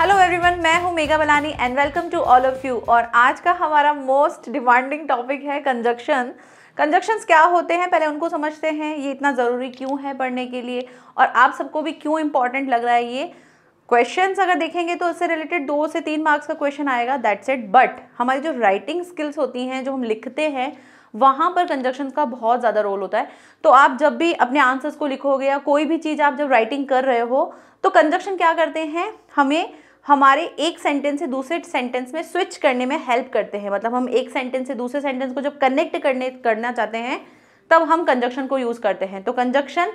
hello everyone मैं हूं Megha Balani and welcome to all of you और आज का हमारा मोस्ट डिमांडिंग टॉपिक है कंजक्शन कंजक्शंस क्या होते हैं पहले उनको समझते हैं ये इतना ज़रूरी क्यों है पढ़ने के लिए और आप सबको भी क्यों इंपॉर्टेंट लग रहा है ये क्वेश्चंस अगर देखेंगे तो उससे रिलेटेड दो से तीन मार्क्स का क्वेश्चन आएगा दैट्स इट बट हमारी जो राइटिंग स्किल्स होती हैं जो हम लिखते हैं वहाँ पर कंजक्शन का बहुत ज़्यादा रोल होता है तो आप जब भी अपने आंसर्स को लिखोगे या कोई भी चीज़ आप जब राइटिंग कर रहे हो तो कंजक्शन क्या करते हैं हमें हमारे एक सेंटेंस से दूसरे सेंटेंस में स्विच करने में हेल्प करते हैं मतलब हम एक सेंटेंस से दूसरे सेंटेंस को जब कनेक्ट करने करना चाहते हैं तब हम कंजक्शन को यूज़ करते हैं तो कंजक्शन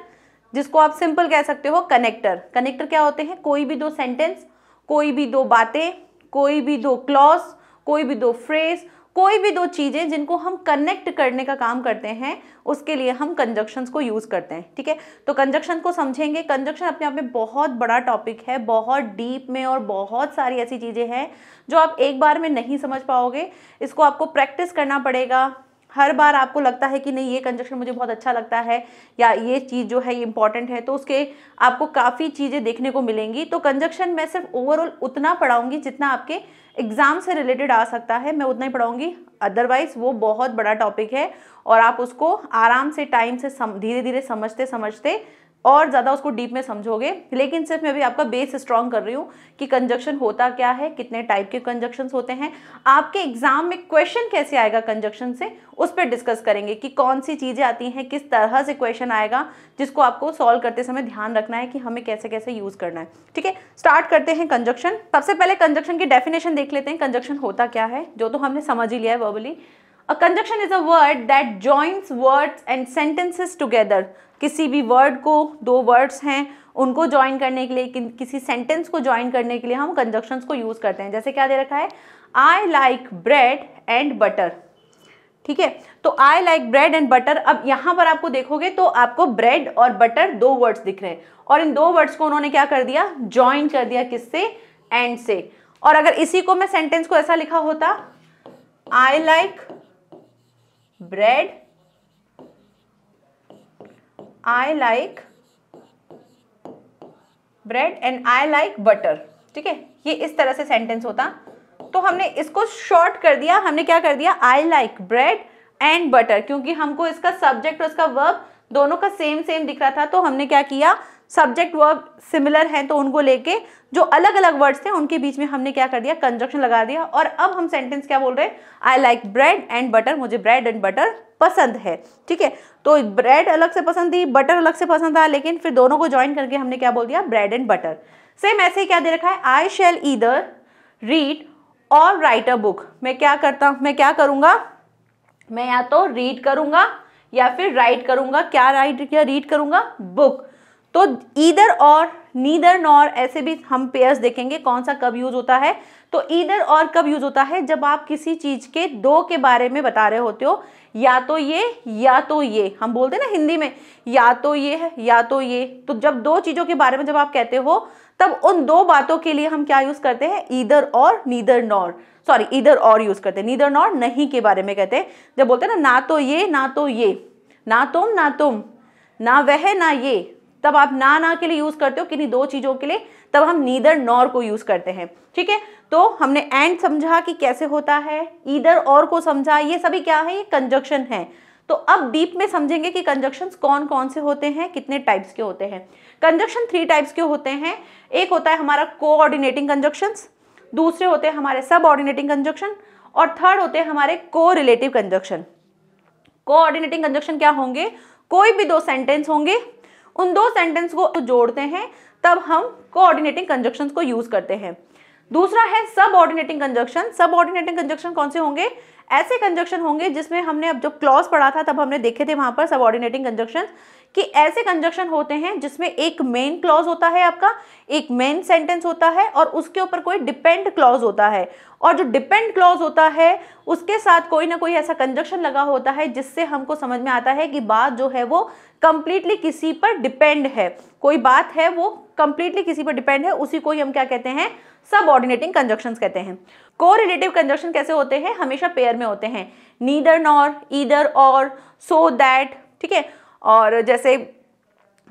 जिसको आप सिंपल कह सकते हो कनेक्टर कनेक्टर क्या होते हैं कोई भी दो सेंटेंस कोई भी दो बातें कोई भी दो क्लॉज कोई भी दो फ्रेज कोई भी दो चीज़ें जिनको हम कनेक्ट करने का काम करते हैं उसके लिए हम कंजक्शंस को यूज़ करते हैं ठीक है तो कंजक्शन को समझेंगे कंजक्शन अपने आप में बहुत बड़ा टॉपिक है बहुत डीप में और बहुत सारी ऐसी चीज़ें हैं जो आप एक बार में नहीं समझ पाओगे इसको आपको प्रैक्टिस करना पड़ेगा हर बार आपको लगता है कि नहीं ये कंजक्शन मुझे बहुत अच्छा लगता है या ये चीज़ जो है ये इंपॉर्टेंट है तो उसके आपको काफ़ी चीज़ें देखने को मिलेंगी तो कंजक्शन मैं सिर्फ ओवरऑल उतना पढ़ाऊँगी जितना आपके एग्ज़ाम से रिलेटेड आ सकता है मैं उतना ही पढ़ाऊंगी अदरवाइज़ वो बहुत बड़ा टॉपिक है और आप उसको आराम से टाइम से धीरे धीरे समझते समझते और ज़्यादा उसको डीप में समझोगे लेकिन सिर्फ मैं भी आपका बेस स्ट्रॉन्ग कर रही हूँ कि कंजक्शन होता क्या है कितने टाइप के कंजक्शन होते हैं आपके एग्जाम में क्वेश्चन कैसे आएगा कंजक्शन से उस पर डिस्कस करेंगे कि कौन सी चीज़ें आती हैं किस तरह से क्वेश्चन आएगा जिसको आपको सॉल्व करते समय ध्यान रखना है कि हमें कैसे कैसे यूज़ करना है ठीक है स्टार्ट करते हैं कंजक्शन सबसे पहले कंजक्शन की डेफिनेशन देख लेते हैं कंजक्शन होता क्या है जो तो हमने समझ ही लिया है verbally a conjunction is a word that joins words and sentences together किसी भी वर्ड को दो वर्ड्स हैं उनको ज्वाइन करने के लिए कि, किसी सेंटेंस को ज्वाइन करने के लिए हम कंजक्शन को यूज़ करते हैं जैसे क्या दे रखा है I like bread and butter ठीक है तो I like bread and butter अब यहां पर आपको देखोगे तो आपको ब्रेड और बटर दो वर्ड्स दिख रहे हैं और इन दो वर्ड्स को उन्होंने क्या कर दिया ज्वाइन कर दिया किससे एंड से और अगर इसी को मैं सेंटेंस को ऐसा लिखा होता I like bread I like bread and I like butter ठीक है ये इस तरह से सेंटेंस होता तो हमने इसको शॉर्ट कर दिया हमने क्या कर दिया I like bread and butter क्योंकि हमको इसका सब्जेक्ट और इसका वर्ब दोनों का सेम सेम दिख रहा था तो हमने क्या किया सब्जेक्ट वर्ब सिमिलर हैं तो उनको लेके जो अलग अलग वर्ड्स थे उनके बीच में हमने क्या कर दिया कंजक्शन लगा दिया और अब हम सेंटेंस क्या बोल रहे हैं I like bread and butter मुझे ब्रेड एंड बटर पसंद है ठीक है तो ब्रेड अलग से पसंद थी बटर अलग से पसंद था लेकिन फिर दोनों को ज्वाइन करके हमने क्या बोल दिया ब्रेड एंड बटर सेम ऐसे ही क्या दे रखा है I shall either read or write a book मैं क्या करता मैं क्या करूंगा मैं या तो रीड करूंगा या फिर राइट करूंगा क्या राइट या रीड करूंगा बुक तो ईदर और नीदर नॉर ऐसे भी हम पेयर्स देखेंगे कौन सा कब यूज होता है तो ईदर और कब यूज होता है जब आप किसी चीज के दो के बारे में बता रहे होते हो या तो ये या तो ये हम बोलते हैं ना हिंदी में या तो ये है या तो ये तो जब दो चीजों के बारे में जब आप कहते हो तब उन दो बातों के लिए हम क्या यूज करते हैं either or neither nor sorry either or use करते हैं नीदर नॉर नहीं के बारे में कहते हैं जब बोलते हैं ना ना तो ये ना तो ये ना तुम ना तुम ना वह ना ये तब आप ना ना के लिए यूज़ करते हो किन्हीं दो चीज़ों के लिए तब हम नीदर नॉर को यूज़ करते हैं ठीक है तो हमने एंड समझा कि कैसे होता है ईदर और को समझा ये सभी क्या है ये कंजक्शन है तो अब डीप में समझेंगे कि कंजक्शन कौन कौन से होते हैं कितने टाइप्स के होते हैं कंजक्शन थ्री टाइप्स के होते हैं एक होता है हमारा कोऑर्डिनेटिंग कंजक्शन दूसरे होते हैं हमारे सब ऑर्डिनेटिंग कंजक्शन और थर्ड होते हैं हमारे को रिलेटिव कंजक्शन कोऑर्डिनेटिंग कंजक्शन क्या होंगे कोई भी दो सेंटेंस होंगे उन दो सेंटेंस को जोड़ते हैं तब हम कोऑर्डिनेटिंग कंजक्शन को यूज करते हैं दूसरा है सब ऑर्डिनेटिंग कंजक्शन सब ऑर्डिनेटिंग कंजक्शन कौन से होंगे ऐसे कंजक्शन होंगे जिसमें हमने अब जब क्लॉज पढ़ा था तब हमने देखे थे वहां पर सब ऑर्डिनेटिंग कंजक्शन कि ऐसे कंजक्शन होते हैं जिसमें एक मेन क्लॉज होता है आपका एक मेन सेंटेंस होता है और उसके ऊपर कोई डिपेंड क्लॉज होता है और जो डिपेंड क्लॉज होता है उसके साथ कोई ना कोई ऐसा कंजक्शन लगा होता है जिससे हमको समझ में आता है कि बात जो है वो कंप्लीटली किसी पर डिपेंड है कोई बात है वो कंप्लीटली किसी पर डिपेंड है उसी को ही हम क्या कहते हैं सब ऑर्डिनेटिंग कंजक्शन कहते हैं को रिलेटिव कंजक्शन कैसे होते हैं हमेशा पेयर में होते हैं नीदर नॉर ईदर और सो दैट ठीक है और जैसे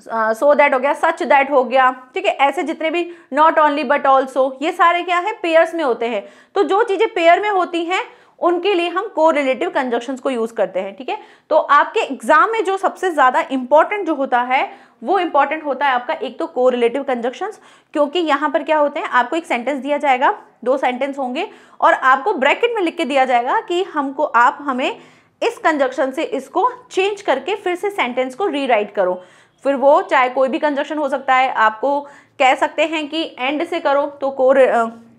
सो uh, दैट so हो गया सच दैट हो गया ठीक है ऐसे जितने भी नॉट ओनली बट ऑल्सो ये सारे क्या है पेयर्स में होते हैं तो जो चीज़ें पेयर में होती हैं उनके लिए हम को रिलेटिव कंजक्शन को यूज़ करते हैं ठीक है तो आपके एग्जाम में जो सबसे ज़्यादा इंपॉर्टेंट जो होता है वो इंपॉर्टेंट होता है आपका एक तो को रिलेटिव कंजक्शन क्योंकि यहां पर क्या होते हैं आपको एक सेंटेंस दिया जाएगा दो सेंटेंस होंगे और आपको ब्रैकेट में लिख के दिया जाएगा कि हमको आप हमें इस कंजक्शन से इसको चेंज करके फिर से सेंटेंस को रीराइट करो फिर वो चाहे कोई भी कंजक्शन हो सकता है आपको कह सकते हैं कि एंड से करो तो कोर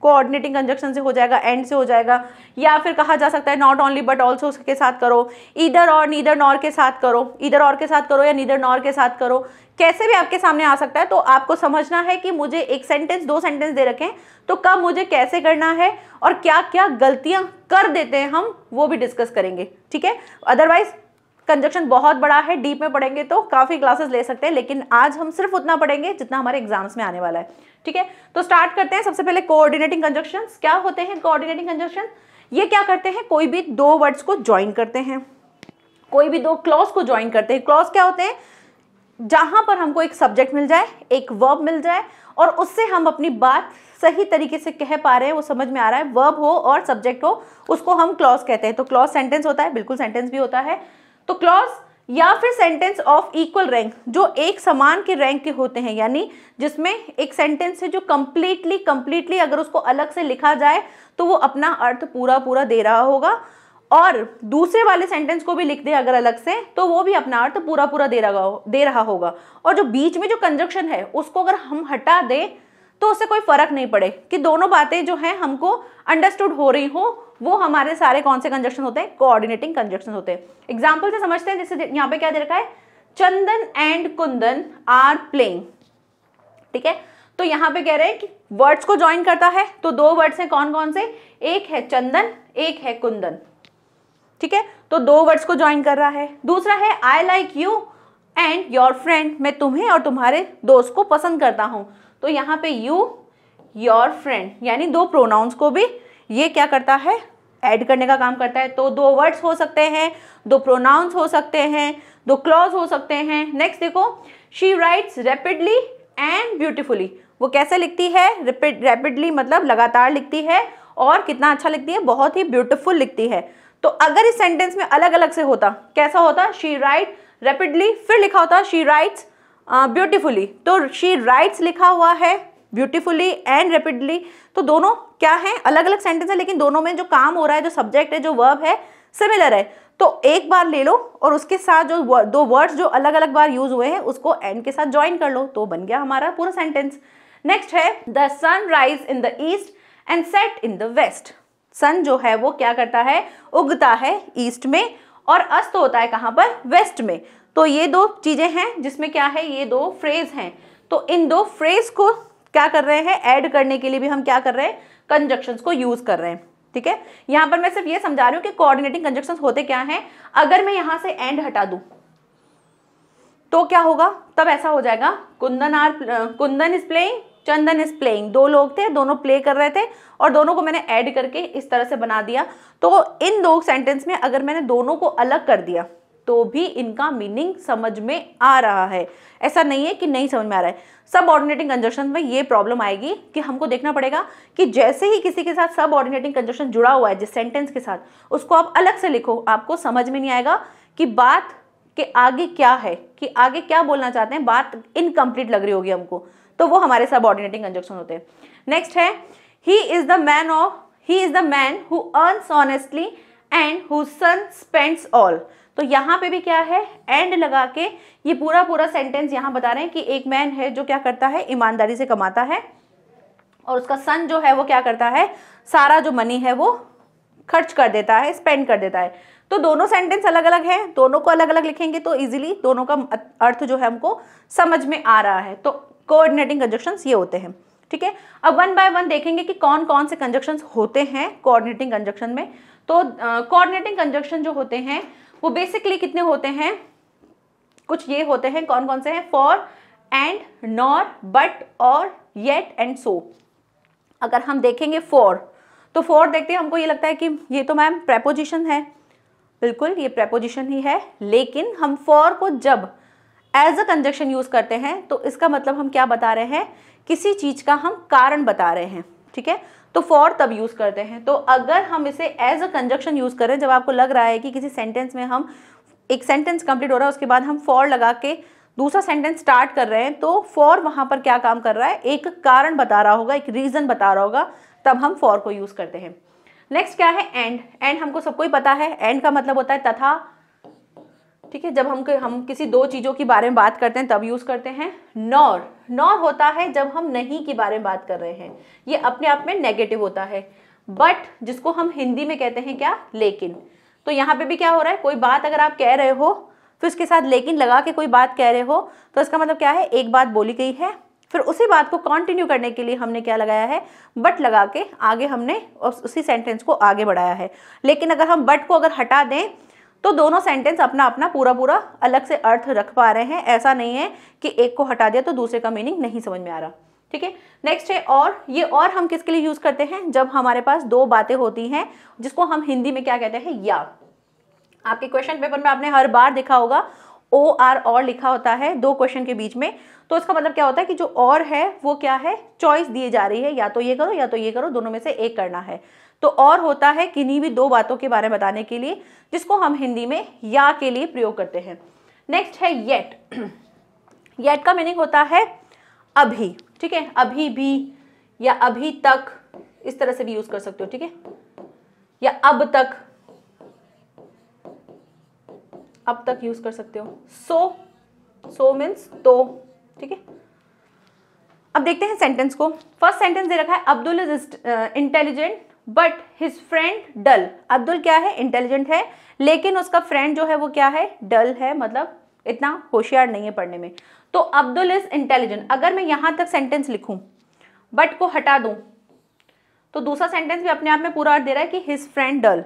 कोऑर्डिनेटिंग कंजक्शन से हो जाएगा एंड से हो जाएगा या फिर कहा जा सकता है नॉट ओनली बट ऑल्सो उसके साथ करो इधर और नीदर नॉर के साथ करो इधर और के साथ करो या नीदर नॉर के साथ करो कैसे भी आपके सामने आ सकता है तो आपको समझना है कि मुझे एक सेंटेंस दो सेंटेंस दे रखें तो कब मुझे कैसे करना है और क्या क्या गलतियां कर देते हैं हम वो भी डिस्कस करेंगे ठीक है अदरवाइज कंजक्शन बहुत बड़ा है डीप में पढ़ेंगे तो काफ़ी क्लासेस ले सकते हैं लेकिन आज हम सिर्फ उतना पढ़ेंगे जितना हमारे एग्जाम्स में आने वाला है ठीक है तो स्टार्ट करते हैं सबसे पहले कोऑर्डिनेटिंग कंजक्शन क्या होते हैं कोऑर्डिनेटिंग कंजक्शन ये क्या करते हैं कोई भी दो वर्ड्स को ज्वाइन करते हैं कोई भी दो क्लॉज को ज्वाइन करते हैं क्लॉज क्या होते हैं जहां पर हमको एक सब्जेक्ट मिल जाए एक वर्ब मिल जाए और उससे हम अपनी बात सही तरीके से कह पा रहे हैं वो समझ में आ रहा है वर्ब हो और सब्जेक्ट हो उसको हम क्लॉज कहते हैं तो क्लॉज सेंटेंस होता है बिल्कुल सेंटेंस भी होता है तो क्लॉज या फिर सेंटेंस ऑफ इक्वल रैंक जो एक समान के रैंक के होते हैं यानी जिसमें एक सेंटेंस है जो कम्प्लीटली कम्प्लीटली अगर उसको अलग से लिखा जाए तो वो अपना अर्थ पूरा पूरा दे रहा होगा और दूसरे वाले सेंटेंस को भी लिख दे अगर अलग से तो वो भी अपना अर्थ पूरा पूरा दे रहा दे रहा होगा और जो बीच में जो कंजक्शन है उसको अगर हम हटा दे तो उससे कोई फर्क नहीं पड़े कि दोनों बातें जो हैं हमको अंडरस्टूड हो रही हो वो हमारे सारे कौन से कंजक्शन होते हैं कोऑर्डिनेटिंग कंजक्शन होते हैं एग्जाम्पल से समझते हैं जैसे यहाँ पे क्या दे रखा है Chandan and Kundan are playing ठीक है तो यहाँ पे कह रहे हैं कि वर्ड्स को ज्वाइन करता है तो दो वर्ड्स हैं कौन कौन से एक है चंदन एक है कुंदन ठीक है तो दो वर्ड्स को ज्वाइन कर रहा है दूसरा है I like you and your friend मैं तुम्हें और तुम्हारे दोस्त को पसंद करता हूँ तो यहाँ पे यू योर फ्रेंड यानी दो प्रोनाउंस को भी ये क्या करता है ऐड करने का काम करता है तो दो वर्ड्स हो सकते हैं दो प्रोनाउंस हो सकते हैं दो क्लॉज हो सकते हैं नेक्स्ट देखो she writes rapidly and beautifully वो कैसे लिखती है रैपिडली मतलब लगातार लिखती है और कितना अच्छा लिखती है बहुत ही ब्यूटिफुल लिखती है तो अगर इस सेंटेंस में अलग अलग से होता कैसा होता शी राइट रेपिडली फिर लिखा होता शी राइट्स ब्यूटिफुली तो शी राइट्स लिखा हुआ है ब्यूटिफुली एंड रेपिडली तो दोनों क्या हैं अलग अलग सेंटेंस है लेकिन दोनों में जो काम हो रहा है जो सब्जेक्ट है जो वर्ब है सिमिलर है तो एक बार ले लो और उसके साथ जो दो वर्ड्स जो अलग अलग बार यूज हुए हैं उसको एंड के साथ ज्वाइन कर लो तो बन गया हमारा पूरा सेंटेंस नेक्स्ट है the sun rise in the east and set in the west sun जो है वो क्या करता है उगता है ईस्ट में और अस्त होता है कहाँ पर वेस्ट में तो ये दो चीज़ें हैं जिसमें क्या है ये दो फ्रेज हैं तो इन दो फ्रेज को क्या कर रहे हैं ऐड करने के लिए भी हम क्या कर रहे हैं कंजक्शंस को यूज़ कर रहे हैं ठीक है यहाँ पर मैं सिर्फ ये समझा रही हूँ कि कोऑर्डिनेटिंग कंजक्शंस होते क्या हैं अगर मैं यहाँ से एंड हटा दूँ तो क्या होगा तब ऐसा हो जाएगा Kundan are Kundan is playing Chandan is playing दो लोग थे दोनों प्ले कर रहे थे और दोनों को मैंने ऐड करके इस तरह से बना दिया तो इन दो सेंटेंस में अगर मैंने दोनों को अलग कर दिया तो भी इनका मीनिंग समझ में आ रहा है ऐसा नहीं है कि नहीं समझ में आ रहा है सब ऑर्डिनेटिंग कंजर्शन में ये प्रॉब्लम आएगी कि हमको देखना पड़ेगा कि जैसे ही किसी के साथ सब ऑर्डिनेटिंग कंजर्शन जुड़ा हुआ है जिस सेंटेंस के साथ उसको आप अलग से लिखो आपको समझ में नहीं आएगा कि बात के आगे क्या है कि आगे क्या बोलना चाहते हैं बात इनकम्प्लीट लग रही होगी हमको तो वो हमारे सबऑर्डिनेटिंग कंजक्शन होते हैं नेक्स्ट है he is the man of he is the man who earns honestly and who son spends all तो यहाँ पे भी क्या है एंड लगा के ये पूरा पूरा सेंटेंस यहाँ बता रहे हैं कि एक मैन है जो क्या करता है ईमानदारी से कमाता है और उसका सन जो है वो क्या करता है सारा जो मनी है वो खर्च कर देता है स्पेंड कर देता है तो दोनों सेंटेंस अलग अलग हैं दोनों को अलग अलग लिखेंगे तो इजीली दोनों का अर्थ जो है हमको समझ में आ रहा है तो कोऑर्डिनेटिंग कंजक्शन ये होते हैं ठीक है अब वन बाय वन देखेंगे कि कौन कौन से कंजक्शन होते हैं कोऑर्डिनेटिंग कंजक्शन में तो कोऑर्डिनेटिंग कंजक्शन जो होते हैं वो बेसिकली कितने होते हैं कुछ ये होते हैं कौन कौन से हैं for and nor but or yet and so अगर हम देखेंगे फॉर तो फॉर देखते हैं हमको ये लगता है कि ये तो मैम प्रेपोजिशन है बिल्कुल ये प्रेपोजिशन ही है लेकिन हम फॉर को जब एज अ कंजक्शन यूज़ करते हैं तो इसका मतलब हम क्या बता रहे हैं किसी चीज़ का हम कारण बता रहे हैं ठीक है तो फॉर तब यूज़ करते हैं तो अगर हम इसे एज अ कंजक्शन यूज़ करें जब आपको लग रहा है कि किसी सेंटेंस में हम एक सेंटेंस कंप्लीट हो रहा है उसके बाद हम फॉर लगा के दूसरा सेंटेंस स्टार्ट कर रहे हैं तो फॉर वहां पर क्या काम कर रहा है एक कारण बता रहा होगा एक रीज़न बता रहा होगा तब हम फॉर को यूज़ करते हैं नेक्स्ट क्या है एंड एंड हमको सबको ही पता है एंड का मतलब होता है तथा ठीक है जब हम हम किसी दो चीज़ों के बारे में बात करते हैं तब यूज़ करते हैं नॉर नॉर होता है जब हम नहीं के बारे में बात कर रहे हैं ये अपने आप में नेगेटिव होता है बट जिसको हम हिंदी में कहते हैं क्या लेकिन तो यहाँ पे भी क्या हो रहा है कोई बात अगर आप कह रहे हो फिर उसके साथ लेकिन लगा के कोई बात कह रहे हो तो इसका मतलब क्या है एक बात बोली गई है फिर उसी बात को कंटिन्यू करने के लिए हमने क्या लगाया है बट लगा के आगे हमने उसी सेंटेंस को आगे बढ़ाया है लेकिन अगर हम बट को अगर हटा दें तो दोनों सेंटेंस अपना अपना पूरा पूरा अलग से अर्थ रख पा रहे हैं ऐसा नहीं है कि एक को हटा दिया तो दूसरे का मीनिंग नहीं समझ में आ रहा ठीक है नेक्स्ट है और ये और हम किसके लिए यूज़ करते हैं जब हमारे पास दो बातें होती हैं जिसको हम हिंदी में क्या कहते हैं या आपके क्वेश्चन पेपर में आपने हर बार देखा होगा ओ आर और लिखा होता है दो क्वेश्चन के बीच में तो इसका मतलब क्या होता है कि जो और है वो क्या है चॉइस दी जा रही है या तो ये करो या तो ये करो दोनों में से एक करना है तो और होता है किन्हीं भी दो बातों के बारे में बताने के लिए जिसको हम हिंदी में या के लिए प्रयोग करते हैं नेक्स्ट है येट येट का मीनिंग होता है अभी ठीक है अभी भी या अभी तक इस तरह से भी यूज कर सकते हो ठीक है या अब तक अब तक यूज कर सकते हो सो सो मीन्स तो ठीक है अब देखते हैं सेंटेंस को फर्स्ट सेंटेंस दे रखा है Abdul is intelligent but his friend dull Abdul क्या है इंटेलिजेंट है लेकिन उसका फ्रेंड जो है वो क्या है डल है मतलब इतना होशियार नहीं है पढ़ने में तो अब्दुल इज इंटेलिजेंट अगर मैं यहां तक सेंटेंस लिखूं बट को हटा दूं तो दूसरा सेंटेंस भी अपने आप में पूरा अर्थ दे रहा है कि हिज फ्रेंड डल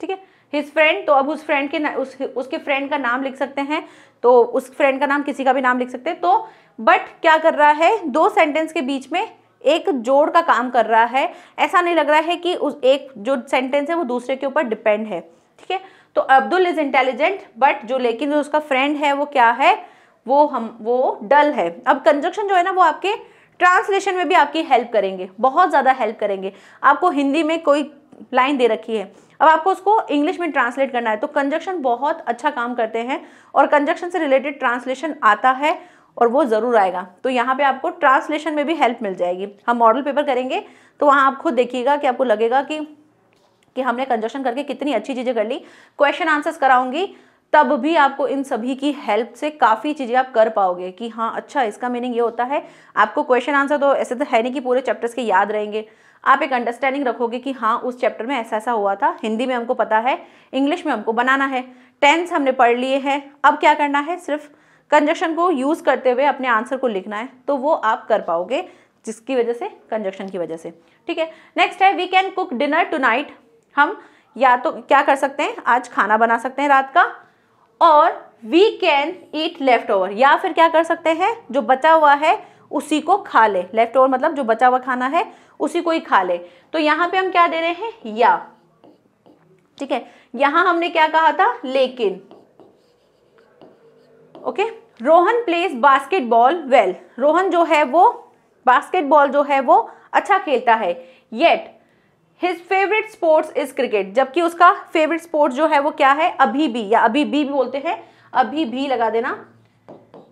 ठीक है हिज फ्रेंड तो अब उस फ्रेंड के उस उसके फ्रेंड का नाम लिख सकते हैं तो उस फ्रेंड का नाम किसी का भी नाम लिख सकते हैं तो बट क्या कर रहा है दो सेंटेंस के बीच में एक जोड़ का काम कर रहा है ऐसा नहीं लग रहा है कि उस एक जो सेंटेंस है वो दूसरे के ऊपर डिपेंड है ठीक है तो अब्दुल इज़ इंटेलिजेंट बट जो लेकिन जो उसका फ्रेंड है वो क्या है वो हम वो डल है अब कंजक्शन जो है ना वो आपके ट्रांसलेशन में भी आपकी हेल्प करेंगे बहुत ज़्यादा हेल्प करेंगे आपको हिंदी में कोई लाइन दे रखी है अब आपको उसको इंग्लिश में ट्रांसलेट करना है तो कंजक्शन बहुत अच्छा काम करते हैं और कंजक्शन से रिलेटेड ट्रांसलेशन आता है और वो ज़रूर आएगा तो यहाँ पे आपको ट्रांसलेशन में भी हेल्प मिल जाएगी हम मॉडल पेपर करेंगे तो वहाँ आप खुद देखिएगा कि आपको लगेगा कि कि हमने कंजक्शन करके कितनी अच्छी चीज़ें कर ली क्वेश्चन आंसर्स कराऊंगी तब भी आपको इन सभी की हेल्प से काफ़ी चीज़ें आप कर पाओगे कि हाँ अच्छा इसका मीनिंग ये होता है आपको क्वेश्चन आंसर तो ऐसे तो है नहीं कि पूरे चैप्टर्स के याद रहेंगे आप एक अंडरस्टैंडिंग रखोगे कि हाँ उस चैप्टर में ऐसा ऐसा हुआ था हिंदी में हमको पता है इंग्लिश में हमको बनाना है टेंस हमने पढ़ लिए हैं अब क्या करना है सिर्फ कंजक्शन को यूज़ करते हुए अपने आंसर को लिखना है तो वो आप कर पाओगे जिसकी वजह से कंजक्शन की वजह से ठीक है नेक्स्ट है we can cook dinner too हम या तो क्या कर सकते हैं आज खाना बना सकते हैं रात का और we can eat left over या फिर क्या कर सकते हैं जो बचा हुआ है उसी को खा ले लेफ्ट ओवर मतलब जो बचा हुआ खाना है उसी को ही खा ले तो यहां पे हम क्या दे रहे हैं या ठीक है यहां हमने क्या कहा था लेकिन okay Rohan plays basketball well Rohan जो है वो बास्केटबॉल जो है वो अच्छा खेलता है yet his favourite sports is cricket जबकि उसका फेवरेट स्पोर्ट जो है वो क्या है अभी भी या अभी भी, भी बोलते हैं अभी भी लगा देना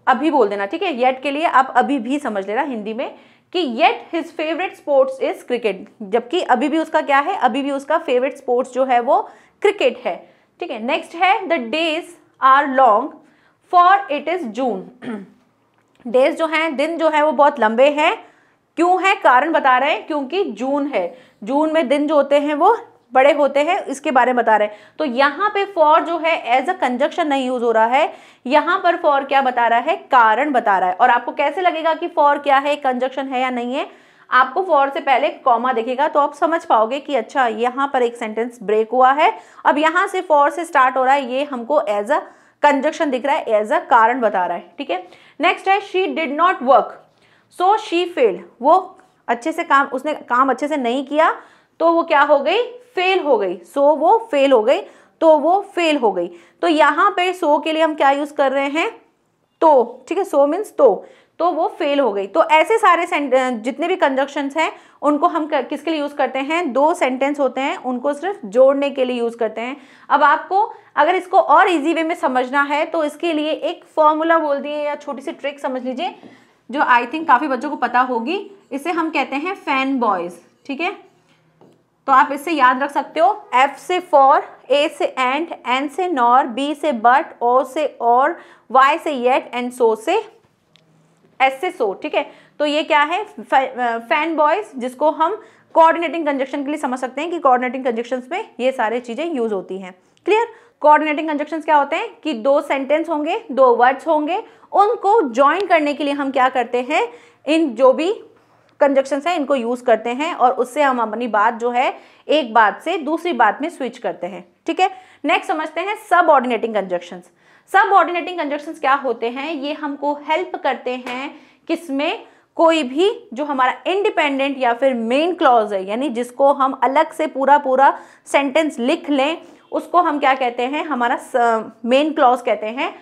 अभी बोल देना ठीक है येट के लिए आप अभी भी समझ लेना हिंदी में कि yet his favourite sports is cricket जबकि अभी भी उसका क्या है अभी भी उसका फेवरेट स्पोर्ट्स जो है वो क्रिकेट है ठीक है नेक्स्ट है the days are long for it is June days जो हैं दिन जो है वो बहुत लंबे हैं क्यों है कारण बता रहे हैं क्योंकि जून है जून में दिन जो होते हैं वो बड़े होते हैं इसके बारे में बता रहे हैं तो यहाँ पे फॉर जो है एज अ कंजक्शन नहीं यूज हो रहा है यहाँ पर फॉर क्या बता रहा है कारण बता रहा है और आपको कैसे लगेगा कि फॉर क्या है कंजक्शन है या नहीं है आपको फॉर से पहले कॉमा देखेगा तो आप समझ पाओगे कि अच्छा यहाँ पर एक सेंटेंस ब्रेक हुआ है अब यहाँ से फॉर से स्टार्ट हो रहा है ये हमको एज अ कंजक्शन दिख रहा है एज अ कारण बता रहा है ठीक है नेक्स्ट है she did not work so she failed वो अच्छे से काम उसने काम अच्छे से नहीं किया तो वो क्या हो गई फेल हो गई सो वो फेल हो गई तो वो फेल हो गई तो यहाँ पे सो के लिए हम क्या यूज कर रहे हैं तो ठीक है सो मीन्स तो तो वो फेल हो गई तो ऐसे सारे जितने भी कंजक्शन हैं उनको हम किसके लिए यूज़ करते हैं दो सेंटेंस होते हैं उनको सिर्फ जोड़ने के लिए यूज़ करते हैं अब आपको अगर इसको और इजी वे में समझना है तो इसके लिए एक फॉर्मूला बोल दिए या छोटी सी ट्रिक समझ लीजिए जो आई थिंक काफ़ी बच्चों को पता होगी इसे हम कहते हैं फैन बॉयज़ ठीक है तो आप इससे याद रख सकते हो एफ से फॉर ए से एंड N से नॉर B से बट ओ से और Y से येट एंड सो से S से सो ठीक है तो ये क्या है फैन बॉयज uh, जिसको हम कोऑर्डिनेटिंग कंजक्शन के लिए समझ सकते हैं कि कोऑर्डिनेटिंग कंजक्शन में ये सारे चीज़ें यूज होती हैं क्लियर कोऑर्डिनेटिंग कंजक्शन क्या होते हैं कि दो सेंटेंस होंगे दो वर्ड्स होंगे उनको ज्वाइन करने के लिए हम क्या करते हैं इन जो भी कंजक्शन हैं इनको यूज़ करते हैं और उससे हम अपनी बात जो है एक बात से दूसरी बात में स्विच करते हैं ठीक है नेक्स्ट समझते हैं सब ऑर्डिनेटिंग कंजक्शन सब ऑर्डिनेटिंग कंजक्शन क्या होते हैं ये हमको हेल्प करते हैं किसमें कोई भी जो हमारा इंडिपेंडेंट या फिर मेन क्लॉज है यानी जिसको हम अलग से पूरा पूरा सेंटेंस लिख लें उसको हम क्या कहते हैं हमारा मेन क्लॉज कहते हैं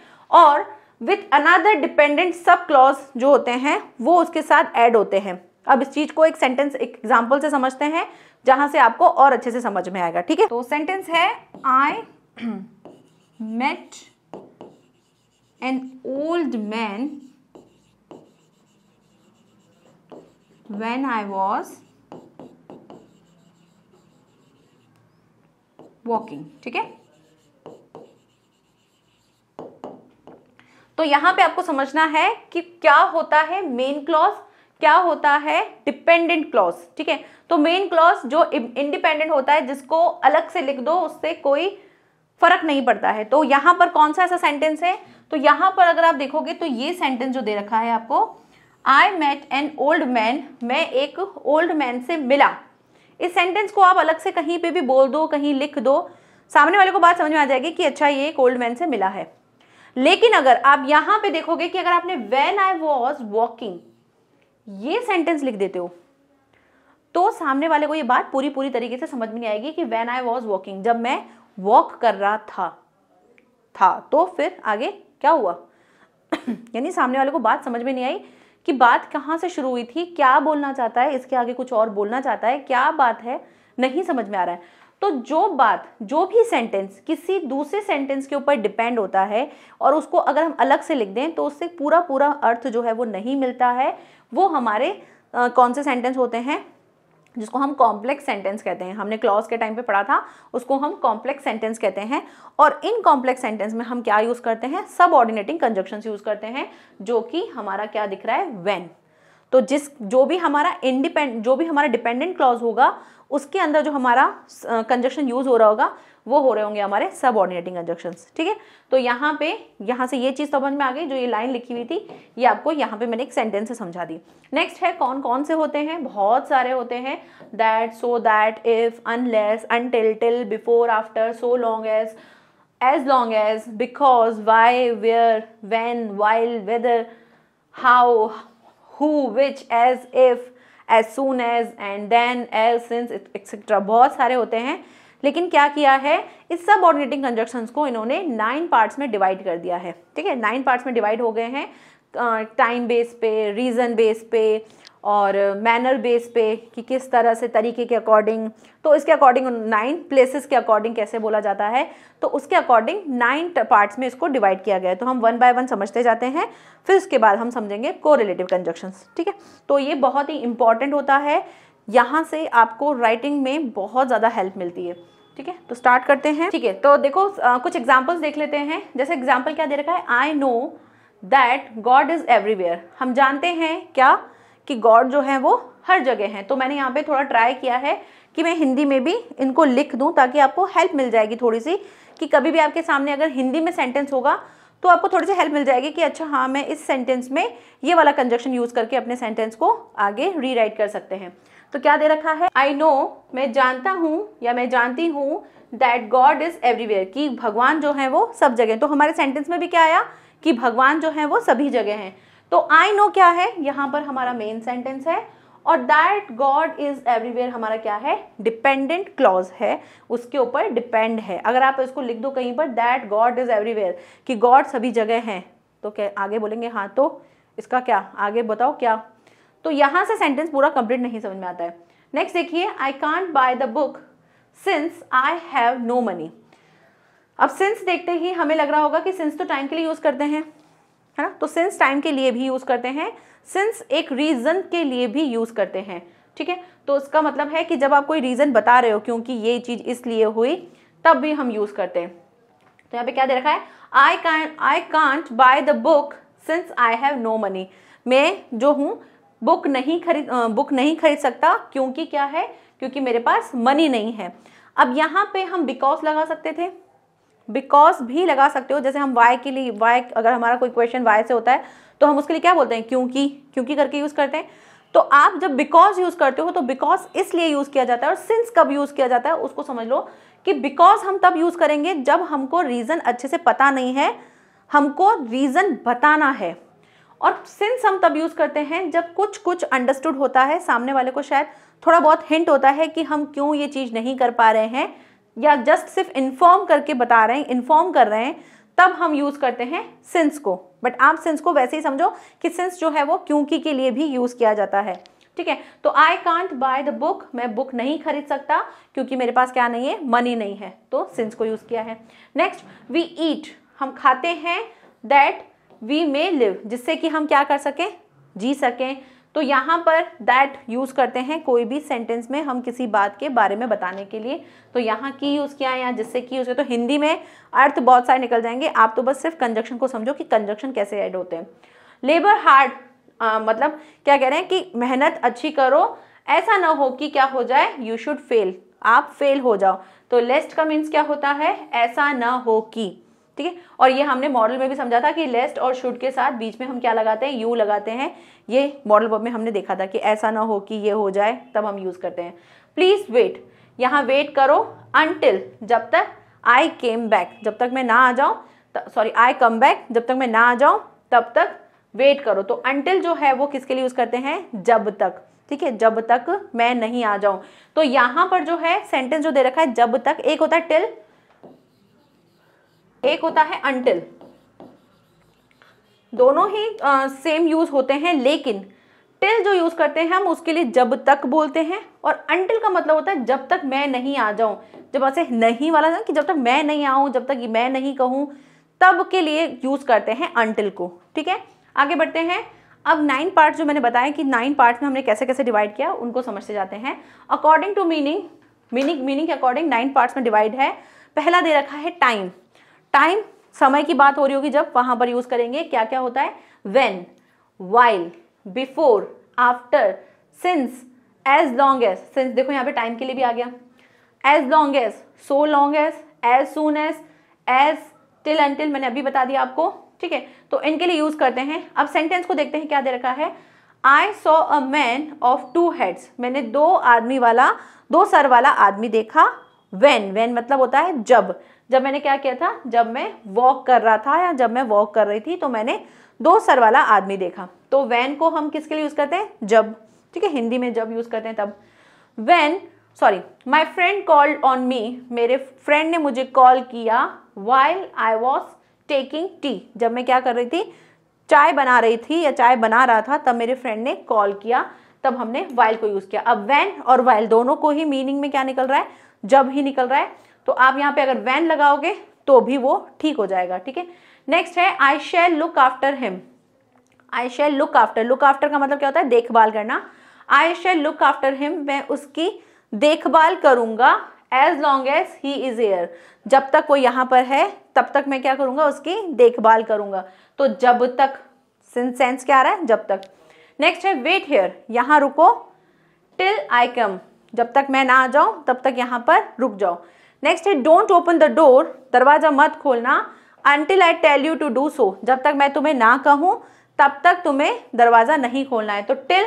और with another dependent sub clause जो होते हैं वो उसके साथ ऐड होते हैं अब इस चीज को एक सेंटेंस एक एग्जाम्पल से समझते हैं जहां से आपको और अच्छे से समझ में आएगा ठीक है तो सेंटेंस है I met an old man when I was walking ठीक है तो यहां पे आपको समझना है कि क्या होता है मेन क्लॉज क्या होता है डिपेंडेंट क्लॉज ठीक है तो मेन क्लॉज जो इंडिपेंडेंट होता है जिसको अलग से लिख दो उससे कोई फर्क नहीं पड़ता है तो यहां पर कौन सा ऐसा सेंटेंस है तो यहां पर अगर आप देखोगे तो ये सेंटेंस जो दे रखा है आपको I met an old man मैं एक ओल्ड मैन से मिला इस सेंटेंस को आप अलग से कहीं पे भी बोल दो कहीं लिख दो सामने वाले को बात समझ में आ जाएगी कि अच्छा ये एक ओल्ड मैन से मिला है लेकिन अगर आप यहां पे देखोगे कि अगर आपने वेन आई वॉज वॉकिंग ये सेंटेंस लिख देते हो तो सामने वाले को ये बात पूरी पूरी तरीके से समझ में नहीं आएगी कि वैन आई वॉज वॉकिंग जब मैं वॉक कर रहा था था तो फिर आगे क्या हुआ यानी सामने वाले को बात समझ में नहीं आई कि बात कहाँ से शुरू हुई थी क्या बोलना चाहता है इसके आगे कुछ और बोलना चाहता है क्या बात है नहीं समझ में आ रहा है तो जो बात जो भी सेंटेंस किसी दूसरे सेंटेंस के ऊपर डिपेंड होता है और उसको अगर हम अलग से लिख दें तो उससे पूरा पूरा अर्थ जो है वो नहीं मिलता है वो हमारे आ, कौन से सेंटेंस होते हैं जिसको हम कॉम्प्लेक्स सेंटेंस कहते हैं हमने क्लॉज के टाइम पे पढ़ा था उसको हम कॉम्प्लेक्स सेंटेंस कहते हैं और इन कॉम्प्लेक्स सेंटेंस में हम क्या यूज़ करते हैं सब ऑर्डिनेटिंग कंजक्शंस यूज़ करते हैं जो कि हमारा क्या दिख रहा है वेन तो जिस जो भी हमारा इंडिपेंड जो भी हमारा डिपेंडेंट क्लॉज होगा उसके अंदर जो हमारा कंजक्शन यूज़ हो रहा होगा वो हो रहे होंगे हमारे सब ऑर्डिनेटिंग कंजक्शन ठीक है तो यहाँ पे यहाँ से ये चीज़ तो समझ में आ गई जो ये लाइन लिखी हुई थी ये आपको यहाँ पे मैंने एक सेंटेंस से समझा दी नेक्स्ट है कौन कौन से होते हैं बहुत सारे होते हैं that so that if unless until till before after so long as as long as because why where when while whether how who which as if as soon as and then as since etcetera बहुत सारे होते हैं लेकिन क्या किया है इस सब ऑर्डिनेटिंग कंजक्शंस को इन्होंने नाइन पार्ट्स में डिवाइड कर दिया है ठीक है नाइन पार्ट्स में डिवाइड हो गए हैं टाइम बेस पे रीज़न बेस पे और मैनर बेस पे कि किस तरह से तरीके के अकॉर्डिंग तो इसके अकॉर्डिंग नाइन प्लेसेस के अकॉर्डिंग कैसे बोला जाता है तो उसके अकॉर्डिंग नाइन पार्ट्स में इसको डिवाइड किया गया है तो हम वन बाय वन समझते जाते हैं फिर उसके बाद हम समझेंगे को रिलेटिव ठीक है तो ये बहुत ही इंपॉर्टेंट होता है यहाँ से आपको राइटिंग में बहुत ज़्यादा हेल्प मिलती है ठीक है तो स्टार्ट करते हैं ठीक है तो देखो आ, कुछ एग्जाम्पल्स देख लेते हैं जैसे एग्जाम्पल क्या दे रखा है I know that God is everywhere हम जानते हैं क्या कि गॉड जो है वो हर जगह हैं तो मैंने यहाँ पे थोड़ा ट्राई किया है कि मैं हिंदी में भी इनको लिख दूँ ताकि आपको हेल्प मिल जाएगी थोड़ी सी कि कभी भी आपके सामने अगर हिंदी में सेंटेंस होगा तो आपको थोड़ी सी हेल्प मिल जाएगी कि अच्छा हाँ मैं इस सेंटेंस में ये वाला कंजक्शन यूज़ करके अपने सेंटेंस को आगे रीराइट कर सकते हैं तो क्या दे रखा है आई नो मैं जानता हूँ या मैं जानती हूँ दैट गॉड इज़ एवरीवेयर कि भगवान जो है वो सब जगह तो हमारे सेंटेंस में भी क्या आया कि भगवान जो है वो सभी जगह हैं तो आई नो क्या है यहां पर हमारा मेन सेंटेंस है और दैट गॉड इज एवरीवेयर हमारा क्या है डिपेंडेंट क्लॉज है उसके ऊपर डिपेंड है अगर आप इसको लिख दो कहीं पर दैट गॉड इज एवरीवेयर कि गॉड सभी जगह है तो क्या आगे बोलेंगे हाँ तो इसका क्या आगे बताओ क्या तो यहां से सेंटेंस पूरा कंप्लीट नहीं समझ में आता है नेक्स्ट देखिए I can't buy the book since I have no money अब सिंस देखते ही हमें लग रहा होगा कि सिंस तो टाइम के लिए यूज़ करते हैं है ना तो सिंस टाइम के लिए भी यूज़ करते हैं सिंस एक रीज़न के लिए भी यूज़ करते हैं ठीक है तो इसका मतलब है कि जब आप कोई रीज़न बता रहे हो क्योंकि ये चीज़ इसलिए हुई तब भी हम यूज़ करते हैं तो यहाँ पे क्या दे रखा है I can I can't buy the book since I have no money मैं जो हूँ बुक नहीं खरीद बुक नहीं खरीद सकता क्योंकि क्या है क्योंकि मेरे पास मनी नहीं है अब यहाँ पे हम बिकॉज लगा सकते थे बिकॉज भी लगा सकते हो जैसे हम वाई के लिए वाई अगर हमारा कोई क्वेश्चन वाई से होता है तो हम उसके लिए क्या बोलते हैं क्योंकि क्योंकि करके यूज़ करते हैं तो आप जब बिकॉज यूज़ करते हो तो बिकॉज इसलिए यूज़ किया जाता है और सिंस कब यूज़ किया जाता है उसको समझ लो कि बिकॉज हम तब यूज़ करेंगे जब हमको रीज़न अच्छे से पता नहीं है हमको रीज़न बताना है और सिंस हम तब यूज़ करते हैं जब कुछ कुछ अंडरस्टूड होता है सामने वाले को शायद थोड़ा बहुत हिंट होता है कि हम क्यों ये चीज़ नहीं कर पा रहे हैं या जस्ट सिर्फ इन्फॉर्म करके बता रहे हैं इन्फॉर्म कर रहे हैं तब हम यूज़ करते हैं सिंस को बट आप सिंस को वैसे ही समझो कि सिंस जो है वो क्योंकि के लिए भी यूज़ किया जाता है ठीक है तो I can't buy the book मैं बुक नहीं खरीद सकता क्योंकि मेरे पास क्या नहीं है मनी नहीं है तो सिंस को यूज़ किया है नेक्स्ट वी ईट हम खाते हैं दैट वी मे लिव जिससे कि हम क्या कर सकें जी सकें तो यहाँ पर दैट यूज़ करते हैं कोई भी सेंटेंस में हम किसी बात के बारे में बताने के लिए तो यहाँ की यूज़ किया है यहाँ जिससे की यूज़ किया तो हिंदी में अर्थ बहुत सारे निकल जाएंगे आप तो बस सिर्फ कंजक्शन को समझो कि कंजक्शन कैसे ऐड होते हैं लेबर हार्ड मतलब क्या कह रहे हैं कि मेहनत अच्छी करो ऐसा ना हो कि क्या हो जाए यू शुड फेल आप फेल हो जाओ तो लेस्ट का मीन्स क्या होता है ऐसा ना हो कि ठीक है और ये हमने मॉडल में भी समझा था कि लेस्ट और शुड के साथ बीच में हम क्या लगाते हैं यू लगाते हैं ये मॉडल वर्ब में हमने देखा था कि ऐसा ना हो कि ये हो जाए तब हम यूज़ करते हैं प्लीज़ वेट यहाँ वेट करो अनटिल जब तक आई केम बैक जब तक मैं ना आ जाऊँ सॉरी आई कम बैक जब तक मैं ना आ जाऊँ तब तक वेट करो तो अनटिल जो है वो किसके लिए यूज़ करते हैं जब तक ठीक है जब तक मैं नहीं आ जाऊं तो यहां पर जो है सेंटेंस जो दे रखा है जब तक एक होता है टिल एक होता है अनटिल दोनों ही सेम यूज़ होते हैं लेकिन टिल जो यूज़ करते हैं हम उसके लिए जब तक बोलते हैं और अंटिल का मतलब होता है जब तक मैं नहीं आ जाऊँ जब ऐसे नहीं वाला ना कि जब तक मैं नहीं आऊँ जब तक मैं नहीं कहूँ तब के लिए यूज़ करते हैं अंटिल को ठीक है आगे बढ़ते हैं अब नाइन पार्ट जो मैंने बताया कि नाइन पार्ट में हमने कैसे कैसे डिवाइड किया उनको समझते जाते हैं according to meaning meaning meaning के अकॉर्डिंग नाइन पार्ट्स में डिवाइड है पहला दे रखा है टाइम टाइम समय की बात हो रही होगी जब वहां पर यूज करेंगे क्या क्या होता है when while before after since as long as since देखो यहाँ पे टाइम के लिए भी आ गया as long as so long as as soon as as till until मैंने अभी बता दिया आपको ठीक है तो इनके लिए यूज करते हैं अब सेंटेंस को देखते हैं क्या दे रखा है I saw a man of two heads मैंने दो आदमी वाला दो सर वाला आदमी देखा वेन वेन मतलब होता है जब जब मैंने क्या किया था जब मैं वॉक कर रहा था या जब मैं वॉक कर रही थी तो मैंने दो सर वाला आदमी देखा तो वैन को हम किसके लिए यूज़ करते हैं जब ठीक है हिंदी में जब यूज़ करते हैं तब when sorry my friend called on me मेरे फ्रेंड ने मुझे कॉल किया while I was taking tea जब मैं क्या कर रही थी चाय बना रही थी या चाय बना रहा था तब मेरे फ्रेंड ने कॉल किया तब हमने वाइल को यूज़ किया अब वैन और वाइल दोनों को ही मीनिंग में क्या निकल रहा है जब ही निकल रहा है तो आप यहाँ पे अगर वैन लगाओगे तो भी वो ठीक हो जाएगा ठीक है नेक्स्ट है I shall look after him I shall look after look after का मतलब क्या होता है देखभाल करना I shall look after him मैं उसकी देखभाल करूंगा as long as he is here जब तक वो यहाँ पर है तब तक मैं क्या करूंगा उसकी देखभाल करूंगा तो जब तक सेंस क्या आ रहा है जब तक नेक्स्ट है वेट हेयर यहाँ रुको टिल आई कम जब तक मैं ना आ जाऊं तब तक यहाँ पर रुक जाओ नेक्स्ट है डोंट ओपन द डोर दरवाजा मत खोलना until I tell you to do so जब तक मैं तुम्हें ना कहूँ तब तक तुम्हें दरवाज़ा नहीं खोलना है तो टिल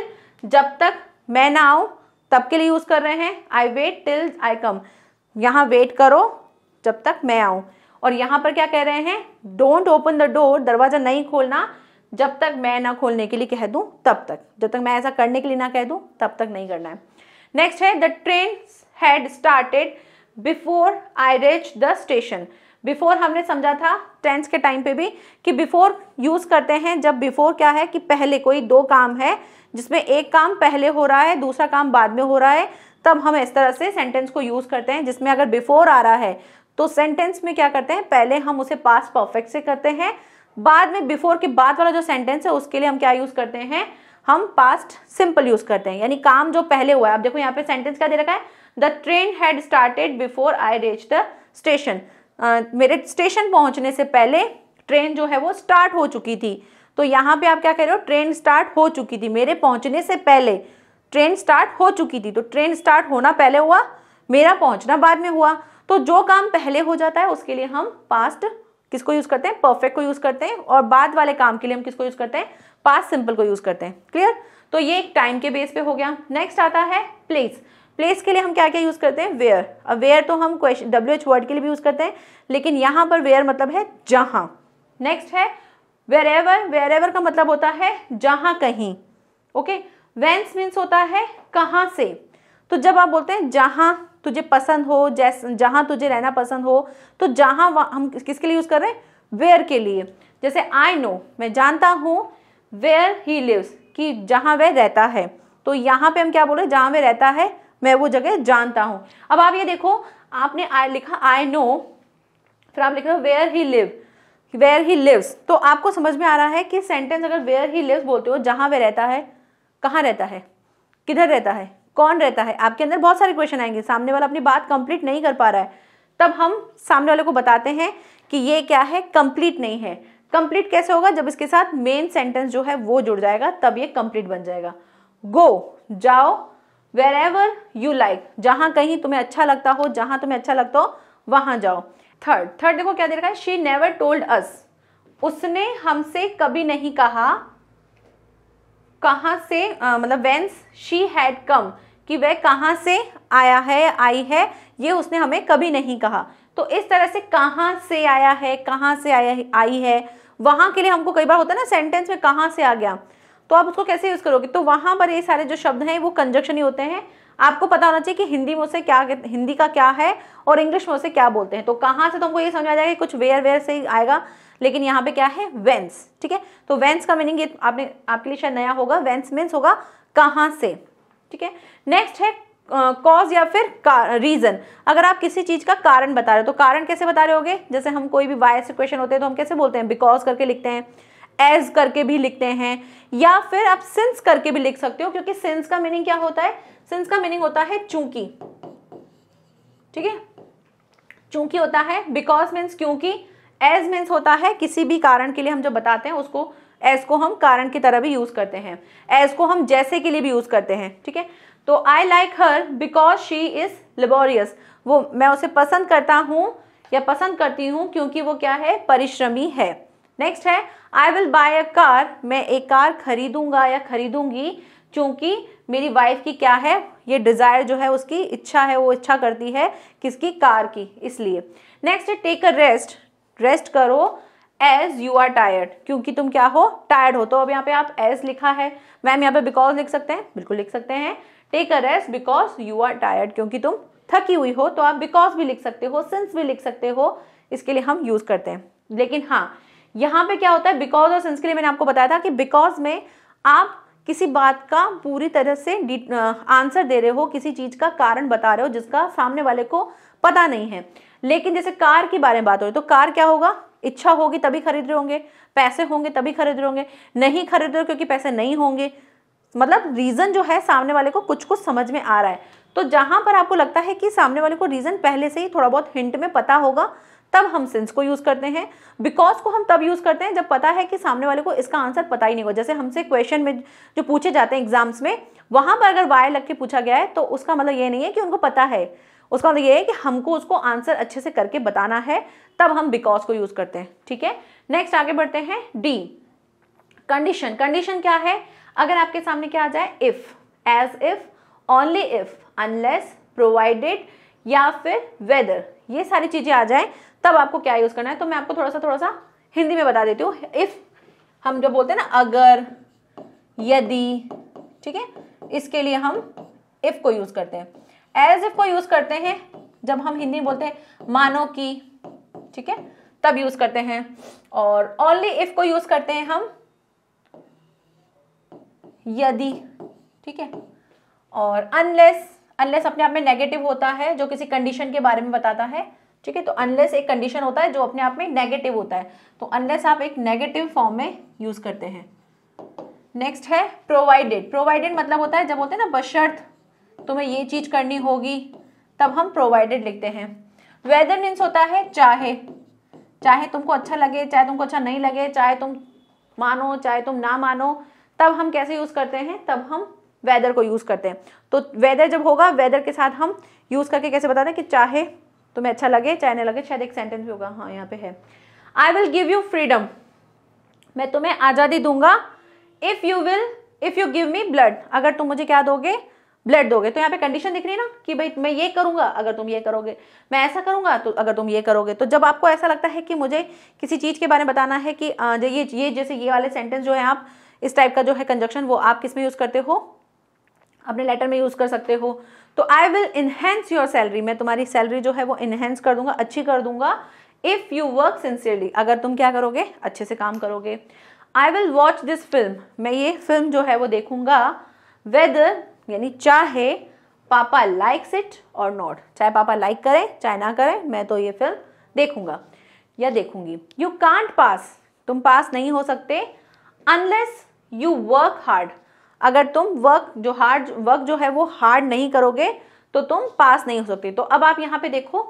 जब तक मैं ना आऊँ तब के लिए यूज़ कर रहे हैं आई वेट टिल आई कम यहाँ वेट करो जब तक मैं आऊँ और यहाँ पर क्या कह रहे हैं डोंट ओपन द डोर दरवाज़ा नहीं खोलना जब तक मैं ना खोलने के लिए कह दूँ तब तक जब तक मैं ऐसा करने के लिए ना कह दूँ तब तक नहीं करना है नेक्स्ट है the train had started before I reach the station before हमने समझा था टेंस के टाइम पे भी कि बिफोर यूज़ करते हैं जब बिफोर क्या है कि पहले कोई दो काम है जिसमें एक काम पहले हो रहा है दूसरा काम बाद में हो रहा है तब हम इस तरह से सेंटेंस को यूज़ करते हैं जिसमें अगर बिफोर आ रहा है तो सेंटेंस में क्या करते हैं पहले हम उसे पास परफेक्ट से करते हैं बाद में बिफोर के बाद वाला जो सेंटेंस है उसके लिए हम क्या यूज़ करते हैं हम पास्ट सिंपल यूज़ करते हैं यानी काम जो पहले हुआ है आप देखो यहाँ पे सेंटेंस क्या दे रखा है the train had started before I reach the station मेरे स्टेशन पहुंचने से पहले ट्रेन जो है वो स्टार्ट हो चुकी थी तो यहाँ पे आप क्या कह रहे हो ट्रेन स्टार्ट हो चुकी थी मेरे पहुंचने से पहले ट्रेन स्टार्ट हो चुकी थी तो ट्रेन स्टार्ट होना पहले हुआ मेरा पहुंचना बाद में हुआ तो जो काम पहले हो जाता है उसके लिए हम पास्ट किसको यूज़ करते हैं परफेक्ट को यूज़ करते हैं और बाद वाले काम के लिए हम किसको यूज़ करते हैं पास्ट सिंपल को यूज़ करते हैं क्लियर तो ये एक टाइम के बेस पे हो गया नेक्स्ट आता है प्लेस प्लेस के लिए हम क्या क्या यूज़ करते हैं वेयर अब वेयर तो हम क्वेश्चन डब्ल्यू एच वर्ड के लिए भी यूज़ करते हैं लेकिन यहाँ पर वेयर मतलब है जहाँ नेक्स्ट है वेर एवर वेर एवर का मतलब होता है जहाँ कहीं ओके वेंस मीन्स होता है कहाँ से तो जब आप बोलते हैं जहाँ तुझे पसंद हो जैस जहाँ तुझे रहना पसंद हो तो जहाँ हम किसके लिए यूज़ कर रहे हैं वेयर के लिए जैसे आई नो मैं जानता हूँ वेयर ही लिव्स कि जहाँ वह रहता है तो यहाँ पे हम क्या बोल रहे हैं जहाँ वह रहता है मैं वो जगह जानता हूँ अब आप ये देखो आपने आई लिखा आई नो फिर आप लिख रहे हो where he live where he lives तो आपको समझ में आ रहा है कि सेंटेंस अगर वेयर ही लिव्स बोलते हो जहाँ वह रहता है कहाँ रहता है किधर रहता है कौन रहता है आपके अंदर बहुत सारे क्वेश्चन आएंगे सामने वाला अपनी बात कंप्लीट नहीं कर पा रहा है तब हम सामने वाले को बताते हैं कि ये क्या है कंप्लीट नहीं है कंप्लीट कैसे होगा जब इसके साथ मेन सेंटेंस जो है वो जुड़ जाएगा तब ये कंप्लीट बन जाएगा गो जाओ वेर एवर यू लाइक जहां कहीं तुम्हें अच्छा लगता हो जहां तुम्हें अच्छा लगता हो वहां जाओ थर्ड थर्ड देखो क्या दे रखा है शी नेवर टोल्ड अस उसने हमसे कभी नहीं कहा कहां से आ, मतलब वेन्स शी हैड कम कि वह कहां से आया है आई है ये उसने हमें कभी नहीं कहा तो इस तरह से कहां से आया है कहां से आया आई है वहां के लिए हमको कई बार होता है ना सेंटेंस में कहां से आ गया तो आप उसको कैसे यूज़ करोगे तो वहां पर ये सारे जो शब्द हैं वो कंजक्शन ही होते हैं आपको पता होना चाहिए कि हिंदी में उसे क्या हिंदी का क्या है और इंग्लिश में उसे क्या बोलते हैं तो कहां से तुमको तो ये समझ आ जाएगा कुछ वेयर वेयर से ही आएगा लेकिन यहाँ पे क्या है वेंस ठीक है तो वेंस का मीनिंग आपने आपके लिए शायद नया होगा वेंस मीन्स होगा कहाँ से ठीक है नेक्स्ट है कॉज uh, या फिर रीज़न अगर आप किसी चीज़ का कारण बता रहे हो तो कारण कैसे बता रहे होगे जैसे हम कोई भी वायस इक्वेशन क्वेश्चन होते हैं तो हम कैसे बोलते हैं बिकॉज करके लिखते हैं एज करके भी लिखते हैं या फिर आप सिंस करके भी लिख सकते हो क्योंकि सिंस का मीनिंग क्या होता है सिंस का मीनिंग होता है चूंकि ठीक है चूंकि होता है बिकॉज मीन्स क्योंकि एज मीन्स होता है किसी भी कारण के लिए हम जो बताते हैं उसको एज को हम कारण की तरह भी यूज़ करते हैं एज को हम जैसे के लिए भी यूज़ करते हैं ठीक है तो I like her because she is laborious वो मैं उसे पसंद करता हूँ या पसंद करती हूँ क्योंकि वो क्या है परिश्रमी है नेक्स्ट है I will buy a car मैं एक कार खरीदूंगा या खरीदूंगी क्योंकि मेरी वाइफ की क्या है ये डिज़ायर जो है उसकी इच्छा है वो इच्छा करती है किसकी कार की इसलिए नेक्स्ट है टेक अ रेस्ट रेस्ट करो एज यू आर टायर्ड क्योंकि तुम क्या हो टायर्ड हो तो अब यहाँ पे आप एज लिखा है मैम यहाँ पे बिकॉज लिख सकते हैं बिल्कुल लिख सकते हैं take a rest because you are tired क्योंकि तुम थकी हुई हो तो आप बिकॉज भी लिख सकते हो सिंस भी लिख सकते हो इसके लिए हम यूज़ करते हैं लेकिन हाँ यहां पे क्या होता है बिकॉज और सेंस के लिए मैंने आपको बताया था कि बिकॉज में आप किसी बात का पूरी तरह से आंसर दे रहे हो किसी चीज का कारण बता रहे हो जिसका सामने वाले को पता नहीं है लेकिन जैसे कार के बारे में बात हो रही तो कार क्या होगा इच्छा होगी तभी खरीद रहे होंगे पैसे होंगे तभी खरीद रहे होंगे नहीं खरीद रहे क्योंकि पैसे नहीं होंगे मतलब रीज़न जो है सामने वाले को कुछ कुछ समझ में आ रहा है तो जहां पर आपको लगता है कि सामने वाले को रीज़न पहले से ही थोड़ा बहुत हिंट में पता होगा तब हम सिंस को यूज करते हैं बिकॉज को हम तब यूज करते हैं जब पता है कि सामने वाले को इसका आंसर पता ही नहीं होगा जैसे हमसे क्वेश्चन में जो पूछे जाते हैं एग्जाम्स में वहां पर अगर वाई लग के पूछा गया है तो उसका मतलब ये नहीं है कि उनको पता है उसका मतलब ये है कि हमको उसको आंसर अच्छे से करके बताना है तब हम बिकॉज को यूज करते हैं ठीक है नेक्स्ट आगे बढ़ते हैं डी कंडीशन कंडीशन क्या है अगर आपके सामने क्या आ जाए if as if only if unless provided या फिर वेदर ये सारी चीज़ें आ जाए तब आपको क्या यूज़ करना है तो मैं आपको थोड़ा सा थोड़ा सा हिंदी में बता देती हूँ इफ़ हम जो बोलते हैं ना अगर यदि ठीक है इसके लिए हम इफ़ को यूज़ करते हैं एज इफ़ को यूज़ करते हैं जब हम हिंदी में बोलते हैं मानो की ठीक है तब यूज़ करते हैं और ओनली इफ़ को यूज़ करते हैं हम यदि ठीक है और अनलेस अनलेस अपने आप में नेगेटिव होता है जो किसी कंडीशन के बारे में बताता है ठीक है तो अनलेस एक कंडीशन होता है जो अपने आप में नेगेटिव होता है तो अनलेस आप एक नेगेटिव फॉर्म में यूज करते हैं नेक्स्ट है प्रोवाइडेड प्रोवाइडेड मतलब होता है जब होते हैं ना बशर्त तुम्हें ये चीज करनी होगी तब हम प्रोवाइडेड लिखते हैं वेदर मीन्स होता है चाहे चाहे तुमको अच्छा लगे चाहे तुमको अच्छा नहीं लगे चाहे तुम मानो चाहे तुम ना मानो तब हम कैसे यूज करते हैं तब हम वेदर को यूज़ करते हैं तो वेदर जब होगा वेदर के साथ हम यूज़ करके कैसे बताते हैं कि चाहे तुम्हें अच्छा लगे चाहे नहीं लगे शायद एक सेंटेंस भी होगा हाँ यहाँ पे है I will give you freedom मैं तुम्हें आज़ादी दूंगा if you will if you give me blood अगर तुम मुझे क्या दोगे ब्लड दोगे तो यहाँ पे कंडीशन दिख रही है ना कि भाई मैं ये करूँगा अगर तुम ये करोगे मैं ऐसा करूँगा तो अगर तुम ये करोगे तो जब आपको ऐसा लगता है कि मुझे किसी चीज़ के बारे में बताना है कि ये ये जैसे ये वाले सेंटेंस जो है आप इस टाइप का जो है कंजक्शन वो आप किस में यूज़ करते हो अपने लेटर में यूज़ कर सकते हो तो I will enhance your salary मैं तुम्हारी सैलरी जो है वो इन्हेंस कर दूंगा अच्छी कर दूंगा इफ़ यू वर्क सिंसियरली अगर तुम क्या करोगे अच्छे से काम करोगे I will watch this film मैं ये फिल्म जो है वो देखूंगा वेदर यानी चाहे पापा लाइक्स इट और नॉट चाहे पापा लाइक करें चाहे ना करें मैं तो ये फिल्म देखूंगा या देखूंगी यू कांट पास तुम पास नहीं हो सकते अनलेस यू वर्क हार्ड अगर तुम वर्क जो हार्ड वर्क जो है वो हार्ड नहीं करोगे तो तुम पास नहीं हो सकते तो अब आप यहाँ पे देखो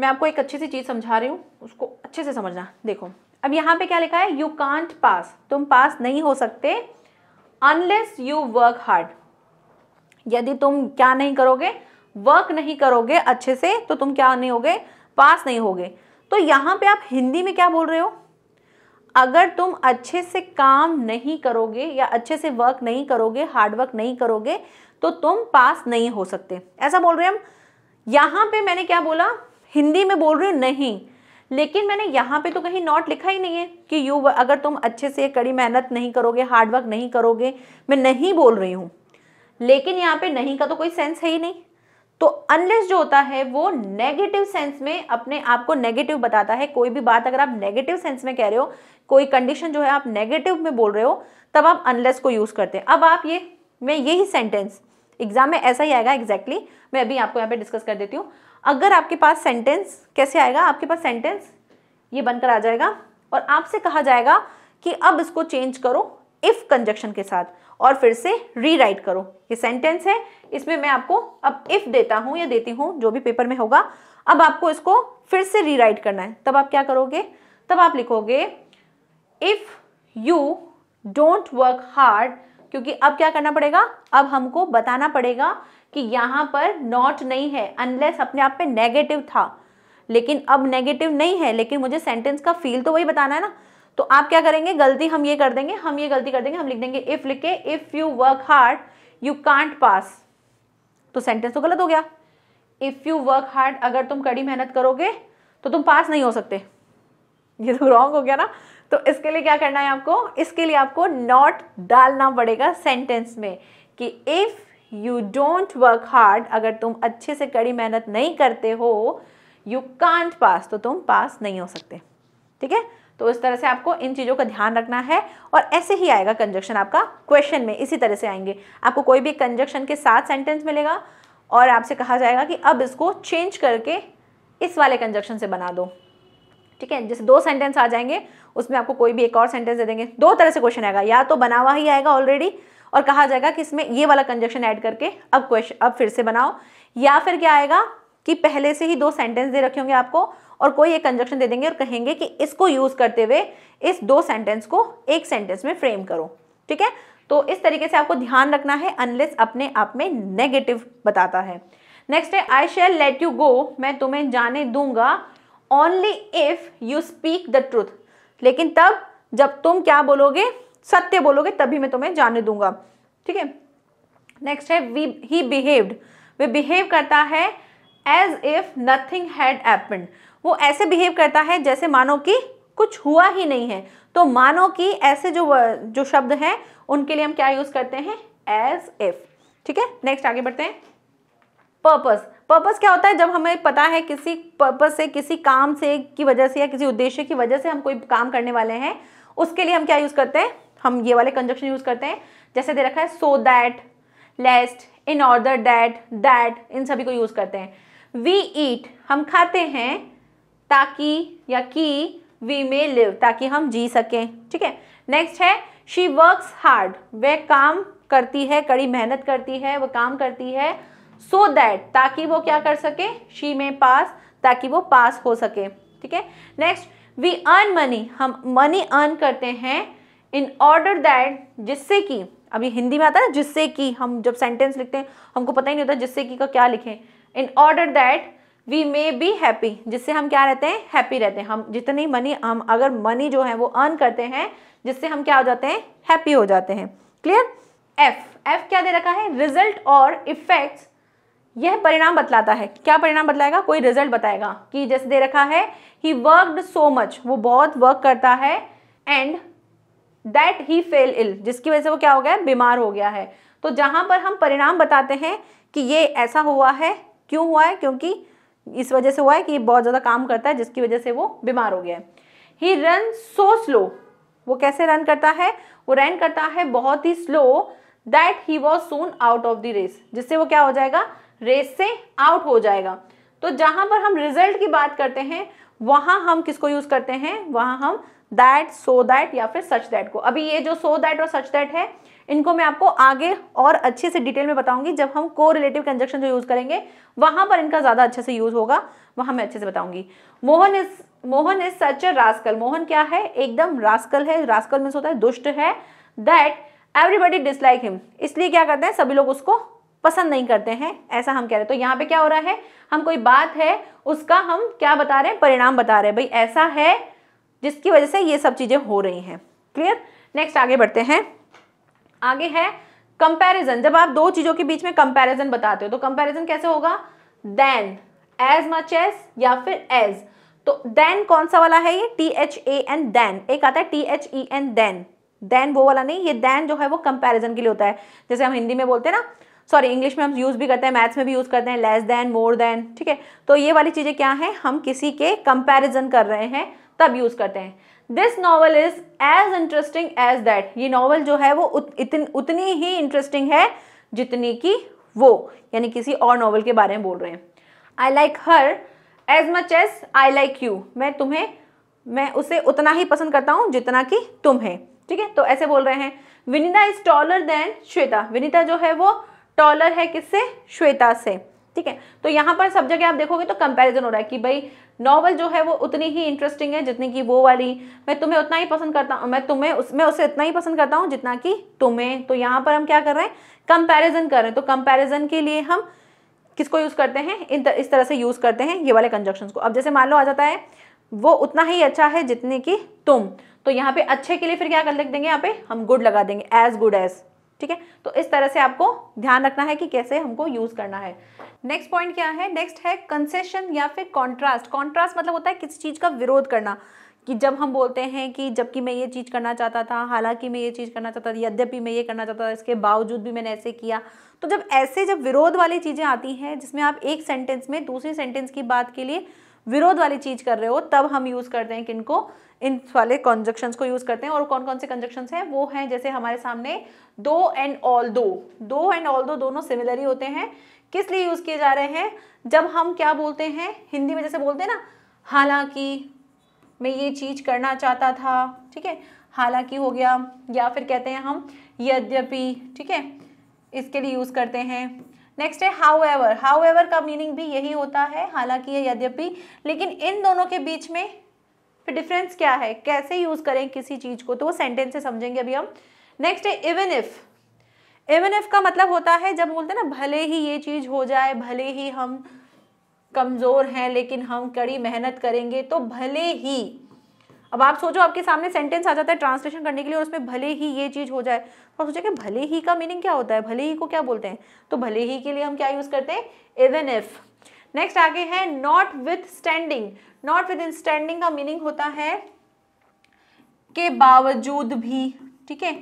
मैं आपको एक अच्छी सी चीज़ समझा रही हूँ उसको अच्छे से समझना देखो अब यहाँ पे क्या लिखा है यू कांट पास तुम पास नहीं हो सकते अनलेस यू वर्क हार्ड यदि तुम क्या नहीं करोगे वर्क नहीं करोगे अच्छे से तो तुम क्या नहीं होगे पास नहीं होगे तो यहाँ पे आप हिंदी में क्या बोल रहे हो अगर तुम अच्छे से काम नहीं करोगे या अच्छे से वर्क नहीं करोगे हार्डवर्क नहीं करोगे तो तुम पास नहीं हो सकते ऐसा बोल रहे हम यहां पे मैंने क्या बोला हिंदी में बोल रहे नहीं लेकिन मैंने यहाँ पे तो कहीं नोट लिखा ही नहीं है कि यू अगर तुम अच्छे से कड़ी मेहनत नहीं करोगे हार्डवर्क नहीं करोगे मैं नहीं बोल रही हूँ लेकिन यहाँ पे नहीं का तो कोई सेंस है ही नहीं तो अनलेस जो होता है वो नेगेटिव सेंस में अपने आप को नेगेटिव बताता है कोई भी बात अगर आप नेगेटिव सेंस में कह रहे हो कोई कंडीशन जो है आप नेगेटिव में बोल रहे हो तब आप अनलेस को यूज़ करते हैं अब आप ये मैं यही सेंटेंस एग्जाम में ऐसा ही आएगा एग्जैक्टली exactly, मैं अभी आपको यहाँ पे डिस्कस कर देती हूँ अगर आपके पास सेंटेंस कैसे आएगा आपके पास सेंटेंस ये बनकर आ जाएगा और आपसे कहा जाएगा कि अब इसको चेंज करो इफ़ कंजक्शन के साथ और फिर से रीराइट करो ये सेंटेंस है इसमें मैं आपको अब इफ देता हूं या देती हूं जो भी पेपर में होगा अब आपको इसको फिर से रीराइट करना है तब आप क्या करोगे तब आप लिखोगे if you don't work hard क्योंकि अब क्या करना पड़ेगा अब हमको बताना पड़ेगा कि यहां पर नॉट नहीं है अनलेस अपने आप में नेगेटिव था लेकिन अब नेगेटिव नहीं है लेकिन मुझे सेंटेंस का फील तो वही बताना है ना तो आप क्या करेंगे गलती हम ये कर देंगे हम ये गलती कर देंगे हम लिख देंगे इफ लिखे if you work hard you can't pass तो सेंटेंस तो गलत हो गया इफ यू वर्क हार्ड अगर तुम कड़ी मेहनत करोगे तो तुम पास नहीं हो सकते ये तो रॉन्ग हो गया ना तो इसके लिए क्या करना है आपको इसके लिए आपको नॉट डालना पड़ेगा सेंटेंस में कि if you don't work hard अगर तुम अच्छे से कड़ी मेहनत नहीं करते हो यू कांट पास तो तुम पास नहीं हो सकते ठीक है तो इस तरह से आपको इन चीज़ों का ध्यान रखना है और ऐसे ही आएगा कंजक्शन आपका क्वेश्चन में इसी तरह से आएंगे आपको कोई भी कंजक्शन के साथ सेंटेंस मिलेगा और आपसे कहा जाएगा कि अब इसको चेंज करके इस वाले कंजक्शन से बना दो ठीक है जैसे दो सेंटेंस आ जाएंगे उसमें आपको कोई भी एक और सेंटेंस दे देंगे दो तरह से क्वेश्चन आएगा या तो बना हुआ ही आएगा ऑलरेडी और कहा जाएगा कि इसमें ये वाला कंजक्शन ऐड करके अब क्वेश्चन अब फिर से बनाओ या फिर क्या आएगा कि पहले से ही दो सेंटेंस दे रखे होंगे आपको और कोई एक कंजक्शन दे देंगे और कहेंगे कि इसको यूज़ करते हुए इस दो सेंटेंस को एक सेंटेंस में फ्रेम करो ठीक है तो इस तरीके से आपको ध्यान रखना है अनलेस अपने आप में नेगेटिव बताता है नेक्स्ट है I shall let you go मैं तुम्हें जाने दूंगा only if you speak the truth लेकिन तब जब तुम क्या बोलोगे सत्य बोलोगे तभी मैं तुम्हें जाने दूंगा ठीक है नेक्स्ट है वी ही बिहेव्ड वे बिहेव करता है as if nothing had happen वो ऐसे बिहेव करता है जैसे मानो कि कुछ हुआ ही नहीं है तो मानो कि ऐसे जो जो शब्द हैं उनके लिए हम क्या यूज़ करते हैं एज इफ ठीक है नेक्स्ट आगे बढ़ते हैं पर्पस पर्पस क्या होता है जब हमें पता है किसी पर्पस से किसी काम से की वजह से या किसी उद्देश्य की वजह से हम कोई काम करने वाले हैं उसके लिए हम क्या यूज़ करते हैं हम ये वाले कंजक्शन यूज़ करते हैं जैसे दे रखा है so that lest in order that that इन सभी को यूज़ करते हैं वी ईट हम खाते हैं ताकि या की वी मे लिव ताकि हम जी सकें ठीक है नेक्स्ट है शी वर्क्स हार्ड वह काम करती है कड़ी मेहनत करती है वह काम करती है सो so दैट ताकि वो क्या कर सके शी में पास ताकि वो पास हो सके ठीक है नेक्स्ट वी अर्न मनी हम मनी अर्न करते हैं इन ऑर्डर दैट जिससे कि अभी हिंदी में आता है जिससे कि हम जब सेंटेंस लिखते हैं हमको पता ही नहीं होता जिससे कि का क्या लिखें in order that we may be happy जिससे हम क्या रहते हैं हैप्पी रहते हैं हम जितनी मनी हम अगर मनी जो है वो अर्न करते हैं जिससे हम क्या हो जाते हैं हैप्पी हो जाते हैं क्लियर एफ एफ क्या दे रखा है रिजल्ट और इफेक्ट यह परिणाम बतलाता है क्या परिणाम बतलाएगा कोई रिजल्ट बताएगा कि जैसे दे रखा है ही वर्कड सो मच वो बहुत वर्क करता है and that he fell ill जिसकी वजह से वो क्या हो गया बीमार हो गया है तो जहां पर हम परिणाम बताते हैं कि ये ऐसा हुआ है क्यों हुआ है क्योंकि इस वजह से हुआ है कि ये बहुत ज़्यादा काम करता है जिसकी वजह से वो बीमार हो गया है ही रन सो स्लो वो कैसे रन करता है वो रन करता है बहुत ही slow that he was soon out of the race जिससे वो क्या हो जाएगा रेस से आउट हो जाएगा तो जहां पर हम रिजल्ट की बात करते हैं वहां हम किसको यूज करते हैं वहां हम दैट सो दैट या फिर सच दैट को अभी ये जो सो दैट और सच दैट है इनको मैं आपको आगे और अच्छे से डिटेल में बताऊंगी जब हम को रिलेटिव कंजक्शन जो यूज़ करेंगे वहां पर इनका ज़्यादा अच्छे से यूज़ होगा वहां मैं अच्छे से बताऊंगी Mohan is Mohan is such a rascal Mohan क्या है एकदम रास्कल है रास्कल मीन्स होता है दुष्ट है दैट एवरीबडी डिसलाइक हिम इसलिए क्या करते हैं सभी लोग उसको पसंद नहीं करते हैं ऐसा हम कह रहे हैं तो यहाँ पे क्या हो रहा है हम कोई बात है उसका हम क्या बता रहे हैं परिणाम बता रहे हैं भाई ऐसा है जिसकी वजह से ये सब चीज़ें हो रही हैं क्लियर नेक्स्ट आगे बढ़ते हैं आगे है कंपैरिजन जब आप दो चीजों के बीच में कंपैरिजन बताते हो तो कंपैरिजन कैसे होगा देन एज मच एज या फिर एज तो देन कौन सा वाला है ये T H A N then एक आता है T H E N then then वो वाला नहीं ये देन जो है वो कंपैरिजन के लिए होता है जैसे हम हिंदी में बोलते हैं ना सॉरी इंग्लिश में हम यूज़ भी करते हैं मैथ्स में भी यूज़ करते हैं लेस देन मोर देन ठीक है तो ये वाली चीज़ें क्या है हम किसी के कंपैरिजन कर रहे हैं तब यूज़ करते हैं this novel is as interesting as that ये नॉवल जो है वो उत, इतन, उतनी ही इंटरेस्टिंग है जितनी कि वो यानी किसी और नॉवल के बारे में बोल रहे हैं I like her as much as I like you मैं तुम्हें मैं उसे उतना ही पसंद करता हूँ जितना कि तुम है ठीक है तो ऐसे बोल रहे हैं Vinita is taller than Shweta Vinita जो है वो टॉलर है किससे श्वेता से ठीक है तो यहाँ पर सब जगह आप देखोगे तो कंपैरिजन हो रहा है कि भाई नॉवल जो है वो उतनी ही इंटरेस्टिंग है जितनी कि वो वाली मैं तुम्हें उतना ही पसंद करता हूँ मैं तुम्हें उस मैं उसे इतना ही पसंद करता हूँ जितना कि तुम्हें तो यहाँ पर हम क्या कर रहे हैं कंपेरिजन कर रहे हैं तो कंपेरिजन के लिए हम किसको यूज़ करते हैं इन इस तरह से यूज़ करते हैं ये वाले कंजक्शन को अब जैसे मान लो आ जाता है वो उतना ही अच्छा है जितने की तुम तो यहाँ पे अच्छे के लिए फिर क्या कर देंगे यहाँ पे हम गुड लगा देंगे एज गुड एज ठीक है तो इस तरह से आपको ध्यान रखना है कि कैसे हमको यूज करना है नेक्स्ट पॉइंट क्या है नेक्स्ट है कंसेशन या फिर कॉन्ट्रास्ट कॉन्ट्रास्ट मतलब होता है किसी चीज का विरोध करना कि जब हम बोलते हैं कि जबकि मैं ये चीज़ करना चाहता था हालांकि मैं ये चीज़ करना चाहता था यद्यपि मैं ये करना चाहता था इसके बावजूद भी मैंने ऐसे किया तो जब ऐसे जब विरोध वाली चीज़ें आती हैं जिसमें आप एक सेंटेंस में दूसरी सेंटेंस की बात के लिए विरोध वाली चीज कर रहे हो तब हम यूज करते हैं किनको इन वाले कंजक्शन को यूज करते हैं और कौन कौन से कंजक्शन हैं वो हैं जैसे हमारे सामने दो एंड ऑल दो दो एंड ऑल दो दोनों सिमिलर ही होते हैं किस लिए यूज किए जा रहे हैं जब हम क्या बोलते हैं हिंदी में जैसे बोलते हैं ना हालांकि मैं ये चीज करना चाहता था ठीक है हालांकि हो गया या फिर कहते हैं हम यद्यपि ठीक है इसके लिए यूज करते हैं नेक्स्ट है हाउ एवर हाउ एवर का मीनिंग भी यही होता है हालांकि ये यद्यपि लेकिन इन दोनों के बीच में फिर डिफरेंस क्या है कैसे यूज़ करें किसी चीज़ को तो वो सेंटेंस से समझेंगे अभी हम नेक्स्ट है इवन इफ़ इवन इफ़ का मतलब होता है जब बोलते हैं ना भले ही ये चीज़ हो जाए भले ही हम कमज़ोर हैं लेकिन हम कड़ी मेहनत करेंगे तो भले ही अब आप सोचो आपके सामने सेंटेंस आ जाता है ट्रांसलेशन करने के लिए और उसमें भले ही ये चीज़ हो जाए और तो सोचे कि भले ही का मीनिंग क्या होता है भले ही को क्या बोलते हैं तो भले ही के लिए हम क्या यूज़ करते हैं इवन इफ़ नेक्स्ट आगे है notwithstanding notwithstanding का मीनिंग होता है के बावजूद भी ठीक है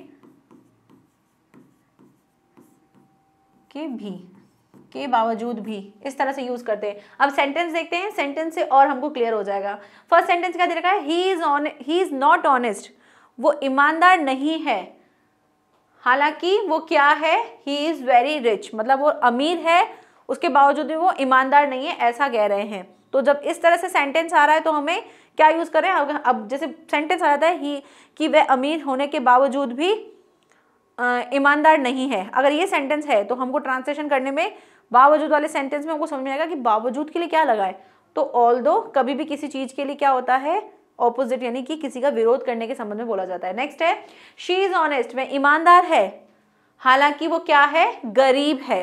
के भी के बावजूद भी इस तरह से यूज करते हैं अब सेंटेंस देखते हैं सेंटेंस से और हमको क्लियर हो जाएगा फर्स्ट सेंटेंस क्या दे रखा है he is on he is not honest वो ईमानदार नहीं है हालांकि वो क्या है ही इज़ वेरी रिच मतलब वो अमीर है उसके बावजूद भी वो ईमानदार नहीं है ऐसा कह रहे हैं तो जब इस तरह से सेंटेंस आ रहा है तो हमें क्या यूज़ करें अब जैसे सेंटेंस आ जाता है ही कि वह अमीर होने के बावजूद भी ईमानदार नहीं है अगर ये सेंटेंस है तो हमको ट्रांसलेशन करने में बावजूद वाले सेंटेंस में हमको समझ में आएगा कि बावजूद के लिए क्या लगाए तो ऑल कभी भी किसी चीज़ के लिए क्या होता है ऑपोजिट यानी कि किसी का विरोध करने के संबंध में बोला जाता है नेक्स्ट है शी इज़ ऑनेस्ट में ईमानदार है हालांकि वो क्या है गरीब है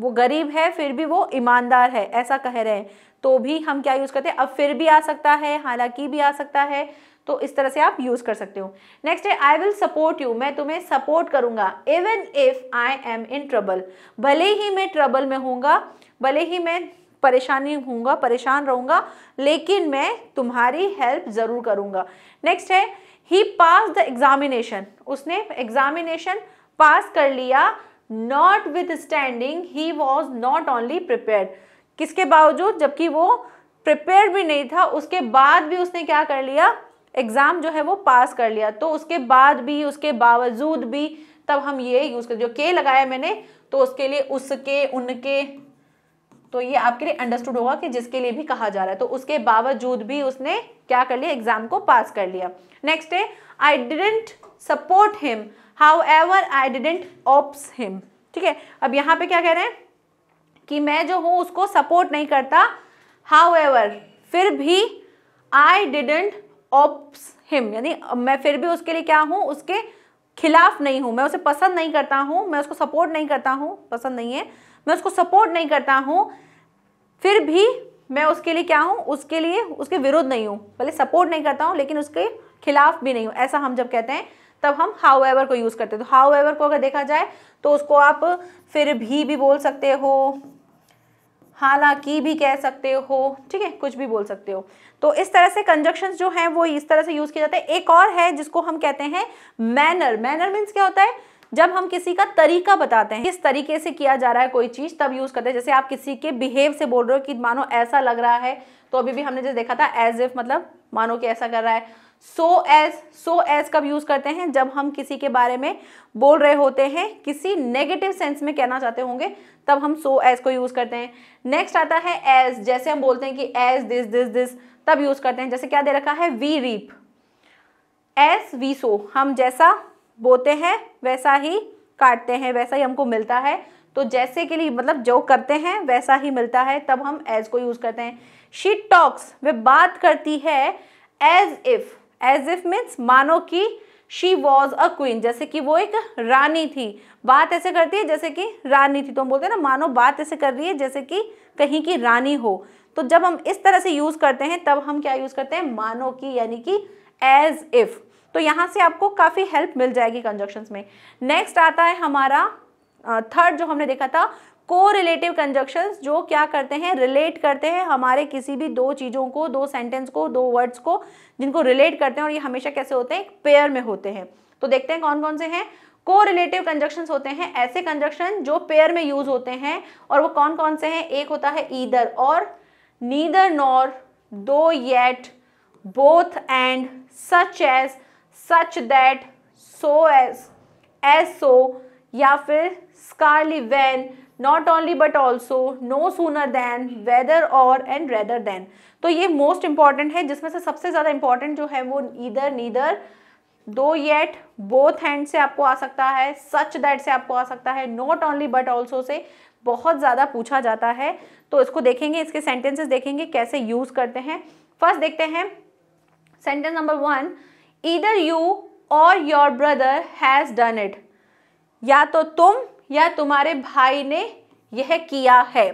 वो गरीब है फिर भी वो ईमानदार है ऐसा कह रहे हैं तो भी हम क्या यूज़ करते हैं अब फिर भी आ सकता है हालांकि भी आ सकता है तो इस तरह से आप यूज़ कर सकते हो नेक्स्ट है आई विल सपोर्ट यू मैं तुम्हें सपोर्ट करूंगा even if I am in trouble भले ही मैं ट्रबल में होऊंगा भले ही मैं परेशानी होऊंगा परेशान रहूंगा लेकिन मैं तुम्हारी हेल्प ज़रूर करूंगा नेक्स्ट है ही पास द एग्जामिनेशन उसने एग्जामिनेशन पास कर लिया notwithstanding he was not only prepare किसके बावजूद जबकि वो प्रिपेयर भी नहीं था उसके बाद भी उसने क्या कर लिया एग्ज़ाम जो है वो पास कर लिया तो उसके बाद भी उसके बावजूद भी तब हम ये यूज़ कर जो के लगाया मैंने तो उसके लिए उसके उनके तो ये आपके लिए अंडरस्टूड होगा कि जिसके लिए भी कहा जा रहा है तो उसके बावजूद भी उसने क्या कर लिया एग्जाम को पास कर लिया नेक्स्ट है I didn't support him however I didn't oppose him ठीक है अब यहाँ पे क्या कह रहे हैं कि मैं जो हूँ उसको सपोर्ट नहीं करता हाउ एवर फिर भी आई डिडेंट ऑप्स हिम यानी मैं फिर भी उसके लिए क्या हूँ उसके खिलाफ नहीं हूँ मैं उसे पसंद नहीं करता हूँ मैं उसको सपोर्ट नहीं करता हूँ पसंद नहीं है मैं उसको सपोर्ट नहीं करता हूँ फिर भी मैं उसके लिए क्या हूँ उसके लिए उसके विरुद्ध नहीं हूँ भले सपोर्ट नहीं करता हूँ लेकिन उसके खिलाफ भी नहीं हूँ ऐसा हम जब कहते हैं तब हम हाउ एवर को यूज़ करते हैं तो हाउ एवर को अगर देखा जाए तो उसको आप फिर भी भी बोल सकते हो हालांकि भी कह सकते हो ठीक है कुछ भी बोल सकते हो तो इस तरह से कंजक्शन जो हैं वो इस तरह से यूज़ किए जाते हैं एक और है जिसको हम कहते हैं मैनर मैनर मीन्स क्या होता है जब हम किसी का तरीका बताते हैं किस तरीके से किया जा रहा है कोई चीज़ तब यूज़ करते हैं जैसे आप किसी के बिहेव से बोल रहे हो कि मानो ऐसा लग रहा है तो अभी भी हमने जैसे देखा था एज इफ मतलब मानो कि ऐसा कर रहा है सो एज सो एज कब यूज करते हैं जब हम किसी के बारे में बोल रहे होते हैं किसी नेगेटिव सेंस में कहना चाहते होंगे तब हम सो so एज को यूज करते हैं नेक्स्ट आता है एज जैसे हम बोलते हैं कि एज दिस दिस दिस तब यूज करते हैं जैसे क्या दे रखा है we reap as we sow हम जैसा बोते हैं वैसा ही काटते हैं वैसा ही हमको मिलता है तो जैसे के लिए मतलब जो करते हैं वैसा ही मिलता है तब हम एज को यूज करते हैं शी टॉक्स वे बात करती है as if as if means मानो कि शी वॉज अ क्वीन जैसे कि वो एक रानी थी बात ऐसे करती है जैसे कि रानी थी तो हम बोलते हैं ना मानो बात ऐसे कर रही है जैसे कि कहीं की रानी हो तो जब हम इस तरह से यूज़ करते हैं तब हम क्या यूज़ करते हैं मानो कि यानी कि एज इफ़ तो यहाँ से आपको काफ़ी हेल्प मिल जाएगी कंजक्शन में नेक्स्ट आता है हमारा थर्ड जो हमने देखा था को रिलेटिव कंजक्शन जो क्या करते हैं रिलेट करते हैं हमारे किसी भी दो चीज़ों को दो सेंटेंस को दो वर्ड्स को जिनको रिलेट करते हैं और ये हमेशा कैसे होते हैं पेयर में होते हैं तो देखते हैं कौन कौन से हैं को रिलेटिव कंजक्शन होते हैं ऐसे कंजक्शन जो पेयर में यूज होते हैं और वो कौन कौन से हैं एक होता है either or neither nor though yet both and such as such that so as as so या फिर scarcely when not only but also no sooner than whether or and rather than तो ये मोस्ट इंपॉर्टेंट है जिसमें से सबसे ज़्यादा important जो है वो either neither though yet both and से आपको आ सकता है सच दैट से आपको आ सकता है not only but also say बहुत ज़्यादा पूछा जाता है तो इसको देखेंगे इसके सेंटेंसेस देखेंगे कैसे यूज़ करते हैं फर्स्ट देखते हैं sentence number one either you or your brother has done it या तो तुम या तुम्हारे भाई ने यह किया है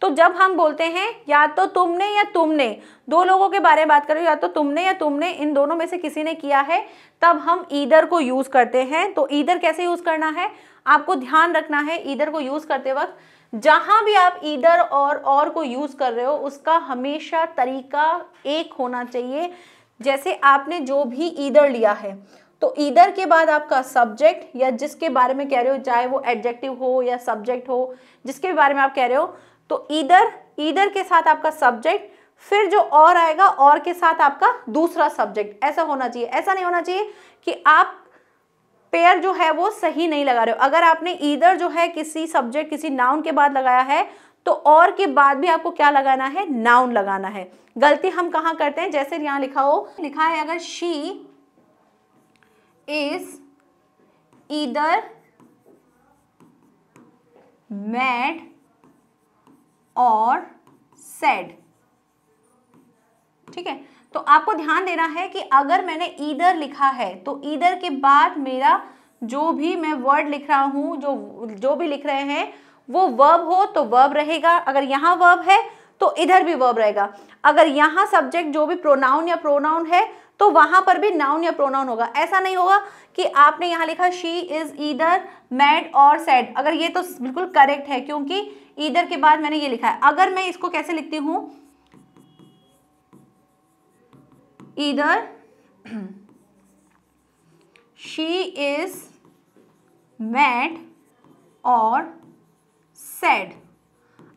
तो जब हम बोलते हैं या तो तुमने या तुमने दो लोगों के बारे में बात करें या तो तुमने या तुमने इन दोनों में से किसी ने किया है तब हम ईदर को यूज़ करते हैं तो ईदर कैसे यूज़ करना है आपको ध्यान रखना है ईदर को यूज़ करते वक्त जहाँ भी आप ईदर और और को यूज़ कर रहे हो उसका हमेशा तरीका एक होना चाहिए जैसे आपने जो भी ईदर लिया है तो ईदर के बाद आपका सब्जेक्ट या जिसके बारे में कह रहे हो चाहे वो एडजेक्टिव हो या सब्जेक्ट हो जिसके बारे में आप कह रहे हो तो ईदर ईदर के साथ आपका सब्जेक्ट फिर जो और आएगा और के साथ आपका दूसरा सब्जेक्ट ऐसा होना चाहिए ऐसा नहीं होना चाहिए कि आप पेयर जो है वो सही नहीं लगा रहे हो अगर आपने ईदर जो है किसी सब्जेक्ट किसी नाउन के बाद लगाया है तो और के बाद भी आपको क्या लगाना है नाउन लगाना है गलती हम कहाँ करते हैं जैसे यहाँ लिखा हो लिखा है अगर शी is either mad और sad ठीक है तो आपको ध्यान देना है कि अगर मैंने ईदर लिखा है तो ईदर के बाद मेरा जो भी मैं वर्ड लिख रहा हूं जो जो भी लिख रहे हैं वो वर्ब हो तो वर्ब रहेगा अगर यहां वर्ब है तो इधर भी वर्ब रहेगा अगर यहां सब्जेक्ट जो भी प्रोनाउन या प्रोनाउन है तो वहां पर भी नाउन या प्रोनाउन होगा ऐसा नहीं होगा कि आपने यहाँ लिखा she is either mad or sad अगर ये तो बिल्कुल करेक्ट है क्योंकि ईदर के बाद मैंने ये लिखा है अगर मैं इसको कैसे लिखती हूं either she is mad or sad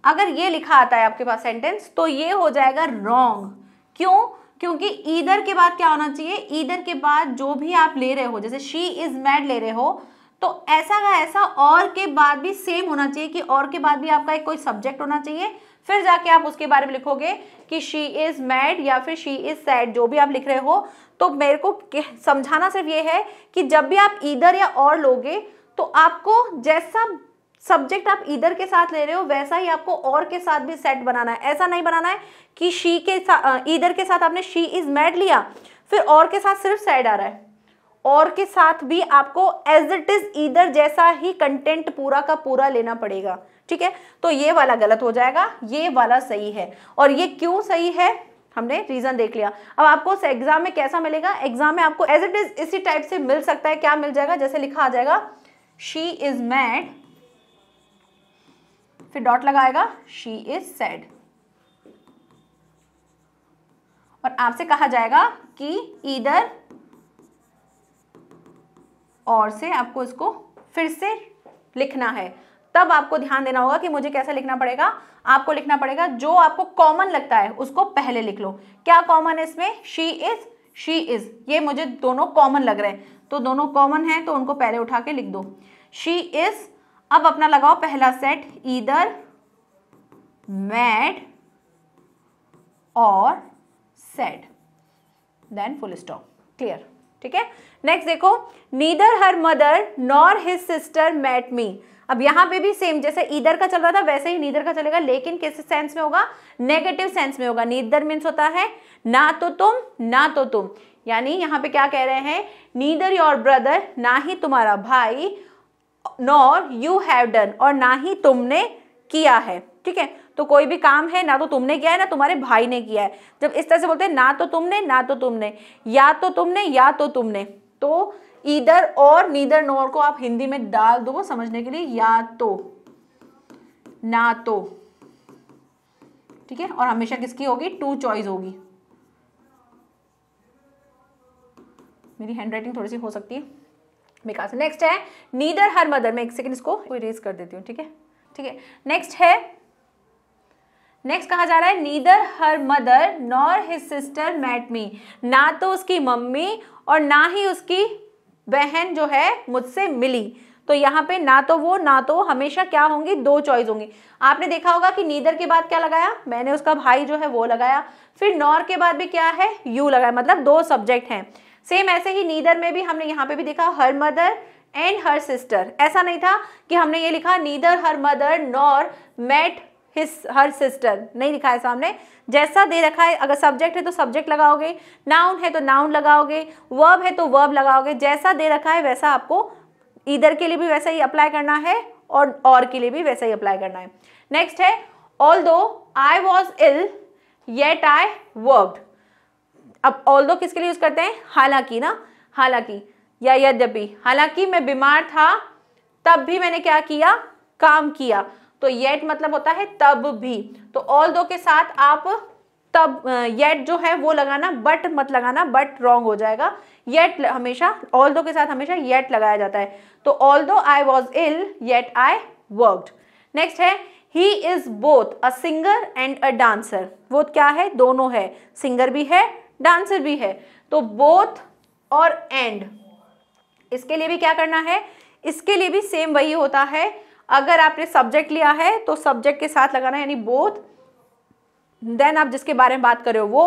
अगर ये लिखा आता है आपके पास सेंटेंस तो ये हो जाएगा रॉन्ग क्यों क्योंकि ईदर के बाद क्या होना चाहिए ईदर के बाद जो भी आप ले रहे हो जैसे शी इज मैड ले रहे हो तो ऐसा का ऐसा और के बाद भी सेम होना चाहिए कि और के बाद भी आपका एक कोई सब्जेक्ट होना चाहिए फिर जाके आप उसके बारे में लिखोगे कि शी इज़ मैड या फिर शी इज़ सैड जो भी आप लिख रहे हो तो मेरे को समझाना सिर्फ ये है कि जब भी आप ईदर या और लोगे तो आपको जैसा सब्जेक्ट आप इधर के साथ ले रहे हो वैसा ही आपको और के साथ भी सेट बनाना है ऐसा नहीं बनाना है कि शी के साथ इधर के साथ आपने शी इज मैड लिया फिर और के साथ सिर्फ सेड आ रहा है और के साथ भी आपको एज इट इज इधर जैसा ही कंटेंट पूरा का पूरा लेना पड़ेगा ठीक है तो ये वाला गलत हो जाएगा ये वाला सही है और ये क्यों सही है हमने रीजन देख लिया अब आपको एग्जाम में कैसा मिलेगा एग्जाम में आपको एज इट इज इसी टाइप से मिल सकता है क्या मिल जाएगा जैसे लिखा आ जाएगा शी इज मैड फिर डॉट लगाएगा शी इज सैड और आपसे कहा जाएगा कि इधर और से आपको इसको फिर से लिखना है तब आपको ध्यान देना होगा कि मुझे कैसे लिखना पड़ेगा आपको लिखना पड़ेगा जो आपको कॉमन लगता है उसको पहले लिख लो क्या कॉमन है इसमें शी इज शी इज ये मुझे दोनों कॉमन लग रहे हैं तो दोनों कॉमन हैं तो उनको पहले उठा के लिख दो शी इज अब अपना लगाओ पहला set either mad or sad then full stop clear ठीक है नेक्स्ट देखो neither her mother nor his sister met me अब यहां पे भी सेम जैसे ईदर का चल रहा था वैसे ही नीदर का चलेगा लेकिन किस सेंस में होगा नेगेटिव सेंस में होगा नीदर मीन्स होता है ना तो तुम ना तो तुम यानी यहां पे क्या कह रहे हैं नीदर योर ब्रदर ना ही तुम्हारा भाई नॉर यू हैव डन और ना ही तुमने किया है ठीक है तो कोई भी काम है ना तो तुमने किया है ना तुम्हारे भाई ने किया है जब इस तरह से बोलते हैं ना तो तुमने ना तो तुमने या तो तुमने या तो तुमने तो ईदर और नीदर नोर को आप हिंदी में डाल दो समझने के लिए या तो ना तो ठीक है और हमेशा किसकी होगी टू चॉइस होगी मेरी हैंड राइटिंग थोड़ी सी हो सकती है विकास नेक्स्ट है नीदर हर मदर मैं एक सेकेंड इसको इरेज कर देती हूँ ठीक है ठीक है नेक्स्ट है नेक्स्ट कहा जा रहा है neither her mother nor his sister met me ना तो उसकी मम्मी और ना ही उसकी बहन जो है मुझसे मिली तो यहाँ पे ना तो वो ना तो हमेशा क्या होंगी दो चॉइस होंगी आपने देखा होगा कि नीदर के बाद क्या लगाया मैंने उसका भाई जो है वो लगाया फिर नॉर के बाद भी क्या है यू लगाया मतलब दो सब्जेक्ट हैं सेम ऐसे ही नीदर में भी हमने यहाँ पे भी देखा her mother and her sister ऐसा नहीं था कि हमने ये लिखा neither her mother nor met his her sister नहीं लिखा है सामने जैसा दे रखा है अगर सब्जेक्ट है तो सब्जेक्ट लगाओगे नाउन है तो नाउन लगाओगे वर्ब है तो वर्ब लगाओगे जैसा दे रखा है वैसा आपको इधर के लिए भी वैसा ही अप्लाई करना है और और के लिए भी वैसा ही अप्लाई करना है नेक्स्ट है although I was ill yet I worked अब ऑल दो किसके लिए यूज करते हैं हालांकि ना हालांकि या यद्यपि हालांकि मैं बीमार था तब भी मैंने क्या किया काम किया तो येट मतलब होता है तब भी तो ऑल दो के साथ आप तब येट जो है वो लगाना बट मत लगाना बट रॉन्ग हो जाएगा येट हमेशा ऑल दो के साथ हमेशा येट लगाया जाता है तो although I was ill yet I worked next है he is both a singer and a dancer वो क्या है दोनों है सिंगर भी है डांसर भी है तो बोथ और एंड इसके लिए भी क्या करना है इसके लिए भी सेम वही होता है अगर आपने सब्जेक्ट लिया है तो सब्जेक्ट के साथ लगाना है यानी बोथ देन आप जिसके बारे में बात कर रहे हो वो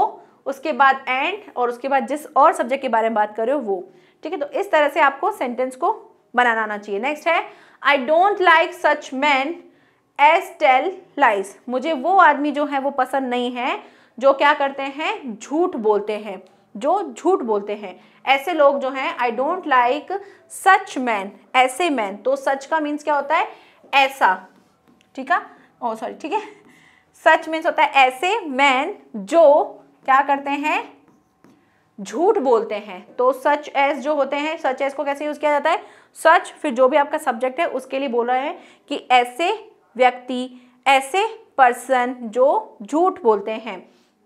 उसके बाद एंड और उसके बाद जिस और सब्जेक्ट के बारे में बात कर रहे हो वो ठीक है तो इस तरह से आपको सेंटेंस को बनाना आना चाहिए नेक्स्ट है I don't like such man as tell lies मुझे वो आदमी जो है वो पसंद नहीं है जो क्या करते हैं झूठ बोलते हैं जो झूठ बोलते हैं ऐसे लोग जो हैं I don't like such man ऐसे मैन तो सच का मीन्स क्या होता है ऐसा ठीक है ओ oh, सॉरी ठीक है सच मीन्स होता है ऐसे मैन जो क्या करते हैं झूठ बोलते हैं तो सच एस जो होते हैं सच एस को कैसे यूज किया जाता है सच फिर जो भी आपका सब्जेक्ट है उसके लिए बोल रहे हैं कि ऐसे व्यक्ति ऐसे पर्सन जो झूठ बोलते हैं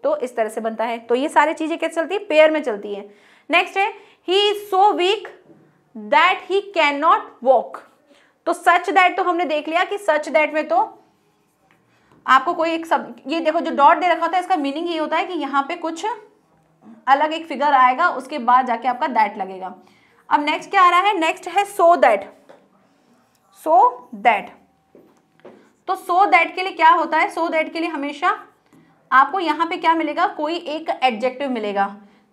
तो इस तरह से बनता है तो ये सारी चीज़ें कैसे चलती है पेयर में चलती है नेक्स्ट है he is so weak that he can not walk तो सच दैट तो हमने देख लिया कि सच दैट में तो आपको कोई एक सब ये देखो जो डॉट दे रखा होता है इसका मीनिंग ये होता है कि यहाँ पे कुछ अलग एक फिगर आएगा उसके बाद जाके आपका दैट लगेगा अब नेक्स्ट क्या आ रहा है नेक्स्ट है सो दैट सो दैट तो सो so दैट के लिए क्या होता है सो so दैट के लिए हमेशा आपको यहाँ पे क्या मिलेगा कोई एक एडजेक्टिव मिलेगा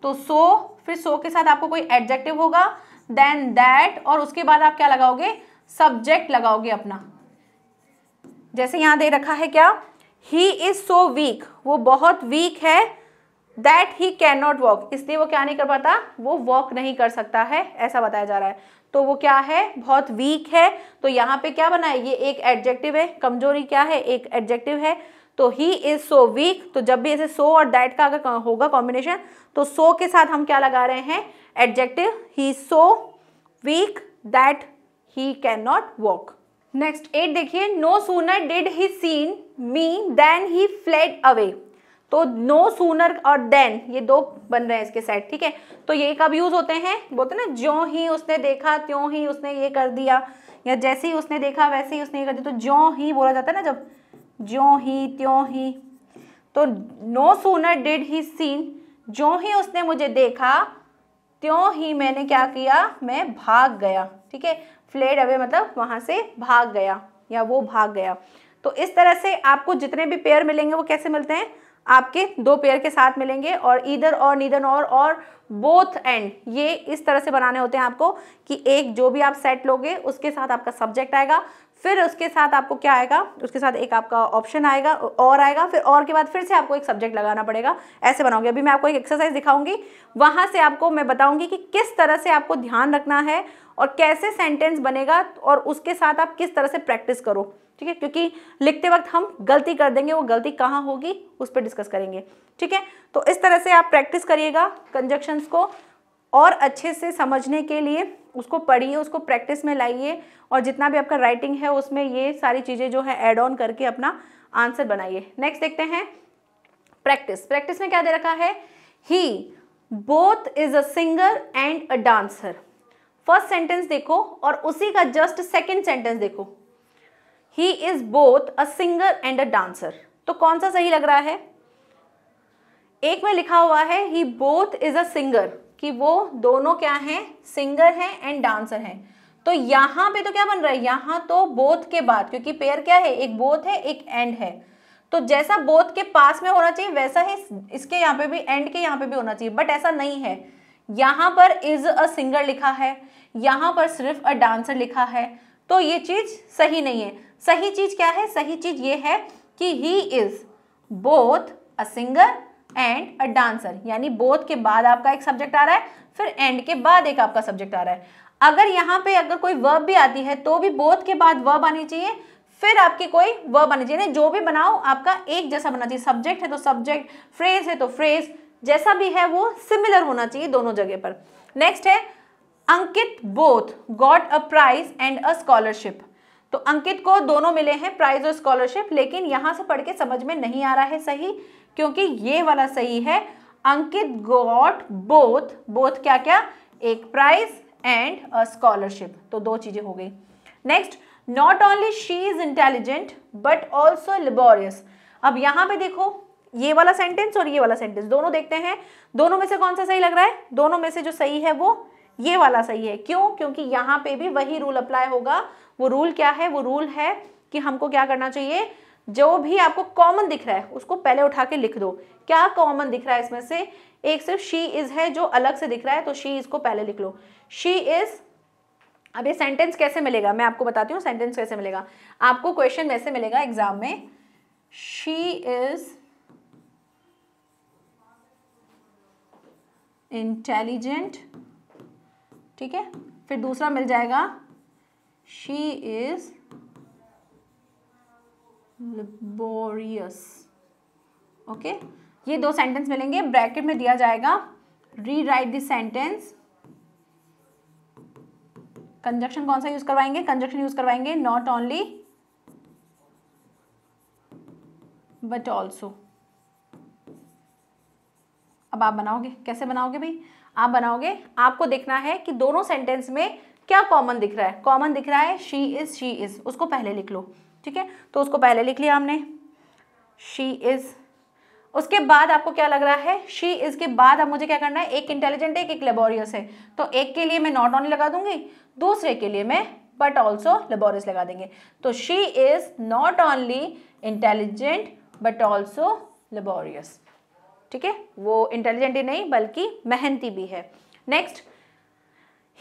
तो सो फिर सो के साथ आपको कोई एडजेक्टिव होगा देन दैट और उसके बाद आप क्या लगाओगे सब्जेक्ट लगाओगे अपना जैसे यहाँ दे रखा है क्या ही इज सो वीक वो बहुत वीक है that he can not walk इसलिए वो क्या नहीं कर पाता वो वॉक नहीं कर सकता है ऐसा बताया जा रहा है तो वो क्या है बहुत वीक है तो यहाँ पे क्या बना है ये एक एडजेक्टिव है कमजोरी क्या है एक एडजेक्टिव है तो ही इज़ सो वीक तो जब भी ऐसे सो और दैट का अगर होगा कॉम्बिनेशन तो सो के साथ हम क्या लगा रहे हैं adjective he so weak that he can not walk next एट देखिए no sooner did he seen me then he fled away तो नो सूनर और देन ये दो बन रहे हैं इसके सेट ठीक है तो ये कब यूज होते हैं बोलते ना ज्यो ही उसने देखा त्यों ही उसने ये कर दिया या जैसे ही उसने देखा वैसे ही उसने ये कर दिया तो ज्यो ही बोला जाता है ना जब जो ही त्यों ही तो no sooner did he seen जो ही उसने मुझे देखा त्यों ही मैंने क्या किया मैं भाग गया ठीक है फ्लेड अवे मतलब वहां से भाग गया या वो भाग गया तो इस तरह से आपको जितने भी पेयर मिलेंगे वो कैसे मिलते हैं आपके दो पेयर के साथ मिलेंगे और इधर और नीदर और और बोथ एंड ये इस तरह से बनाने होते हैं आपको कि एक जो भी आप सेट लोगे उसके साथ आपका सब्जेक्ट आएगा फिर उसके साथ आपको क्या आएगा उसके साथ एक आपका ऑप्शन आएगा और आएगा फिर और के बाद फिर से आपको एक सब्जेक्ट लगाना पड़ेगा ऐसे बनाओगे अभी मैं आपको एक एक्सरसाइज दिखाऊंगी वहां से आपको मैं बताऊंगी कि किस तरह से आपको ध्यान रखना है और कैसे सेंटेंस बनेगा और उसके साथ आप किस तरह से प्रैक्टिस करो ठीक है क्योंकि लिखते वक्त हम गलती कर देंगे वो गलती कहाँ होगी उस पर डिस्कस करेंगे ठीक है तो इस तरह से आप प्रैक्टिस करिएगा कंजक्शंस को और अच्छे से समझने के लिए उसको पढ़िए उसको प्रैक्टिस में लाइए और जितना भी आपका राइटिंग है उसमें ये सारी चीज़ें जो है एड ऑन करके अपना आंसर बनाइए नेक्स्ट देखते हैं प्रैक्टिस प्रैक्टिस में क्या दे रखा है he both is a singer and a dancer first sentence देखो और उसी का जस्ट सेकेंड सेंटेंस देखो he is both a singer and a dancer तो कौन सा सही लग रहा है एक में लिखा हुआ है he both is a singer कि वो दोनों क्या हैं सिंगर हैं एंड डांसर हैं तो यहाँ पे तो क्या बन रहा है यहाँ तो बोथ के बाद क्योंकि पेयर क्या है एक बोथ है एक एंड है तो जैसा बोथ के पास में होना चाहिए वैसा ही इसके यहाँ पे भी एंड के यहाँ पे भी होना चाहिए बट ऐसा नहीं है यहाँ पर इज अ सिंगर लिखा है यहाँ पर सिर्फ अ डांसर लिखा है तो ये चीज़ सही नहीं है सही चीज़ क्या है सही चीज़ ये है कि he is both a singer and a dancer यानी बोथ के बाद आपका एक सब्जेक्ट आ रहा है फिर एंड के बाद एक आपका सब्जेक्ट आ रहा है अगर यहाँ पे अगर कोई वर्ब भी आती है तो भी बोथ के बाद वर्ब आनी चाहिए फिर आपकी कोई वर्ब आनी चाहिए जो भी बनाओ आपका एक जैसा बनना चाहिए सब्जेक्ट है तो सब्जेक्ट फ्रेज है तो फ्रेज जैसा भी है वो सिमिलर होना चाहिए दोनों जगह पर नेक्स्ट है Ankit both got a prize and a scholarship तो अंकित को दोनों मिले हैं प्राइज और स्कॉलरशिप लेकिन यहां से पढ़ के समझ में नहीं आ रहा है सही क्योंकि ये वाला सही है अंकित गॉट बोथ बोथ क्या क्या एक प्राइज एंड अ स्कॉलरशिप तो दो चीजें हो गई next not only she is intelligent but also laborious अब यहां पे देखो ये वाला सेंटेंस और ये वाला सेंटेंस दोनों देखते हैं दोनों में से कौन सा सही लग रहा है दोनों में से जो सही है वो ये वाला सही है क्यों क्योंकि यहां पे भी वही रूल अप्लाई होगा वो रूल क्या है वो रूल है कि हमको क्या करना चाहिए जो भी आपको कॉमन दिख रहा है उसको पहले उठा के लिख दो क्या कॉमन दिख रहा है इसमें से एक सिर्फ शी इज है जो अलग से दिख रहा है तो शी इज को पहले लिख लो शी इज अब ये सेंटेंस कैसे मिलेगा मैं आपको बताती हूँ सेंटेंस कैसे मिलेगा आपको क्वेश्चन वैसे मिलेगा एग्जाम में शी इज इंटेलिजेंट ठीक है फिर दूसरा मिल जाएगा शी इज़ लेबोरियस ओके ये दो सेंटेंस मिलेंगे ब्रैकेट में दिया जाएगा री राइट दिस सेंटेंस कंजक्शन कौन सा यूज करवाएंगे कंजक्शन यूज करवाएंगे नॉट ओनली बट ऑल्सो अब आप बनाओगे कैसे बनाओगे भाई आप बनाओगे आपको देखना है कि दोनों सेंटेंस में क्या कॉमन दिख रहा है कॉमन दिख रहा है शी इज शी इज उसको पहले लिख लो ठीक है तो उसको पहले लिख लिया हमने शी इज़ उसके बाद आपको क्या लग रहा है शी इज़ के बाद अब मुझे क्या करना है एक इंटेलिजेंट एक एक लेबोरियस है तो एक के लिए मैं नॉट ऑनली लगा दूंगी दूसरे के लिए मैं बट ऑल्सो लेबोरियस लगा देंगे तो she is not only intelligent but also laborious ठीक है वो इंटेलिजेंट ही नहीं बल्कि मेहनती भी है next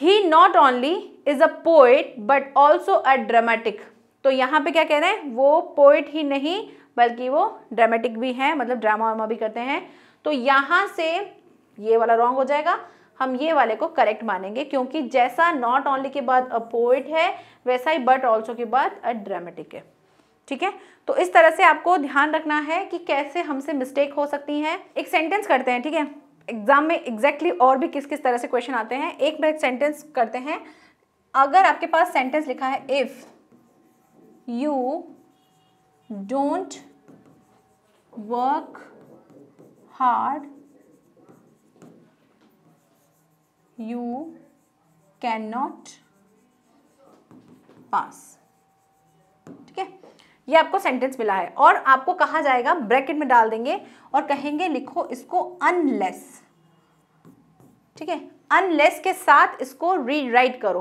he not only is a poet but also a dramatic तो यहाँ पे क्या कह रहे हैं वो पोइट ही नहीं बल्कि वो ड्रामेटिक भी हैं मतलब ड्रामा वामा भी करते हैं तो यहाँ से ये वाला रॉन्ग हो जाएगा हम ये वाले को करेक्ट मानेंगे क्योंकि जैसा नॉट ओनली के बाद अ पोइट है वैसा ही बट ऑल्सो के बाद अ ड्रामेटिक है ठीक है तो इस तरह से आपको ध्यान रखना है कि कैसे हमसे मिस्टेक हो सकती हैं एक सेंटेंस करते हैं ठीक है एग्जाम में एग्जैक्टली exactly और भी किस किस तरह से क्वेश्चन आते हैं एक बार सेंटेंस करते हैं अगर आपके पास सेंटेंस लिखा है if you don't work hard you cannot pass ठीक है ये आपको सेंटेंस मिला है और आपको कहा जाएगा ब्रैकेट में डाल देंगे और कहेंगे लिखो इसको अनलेस ठीक है अनलेस के साथ इसको रीराइट करो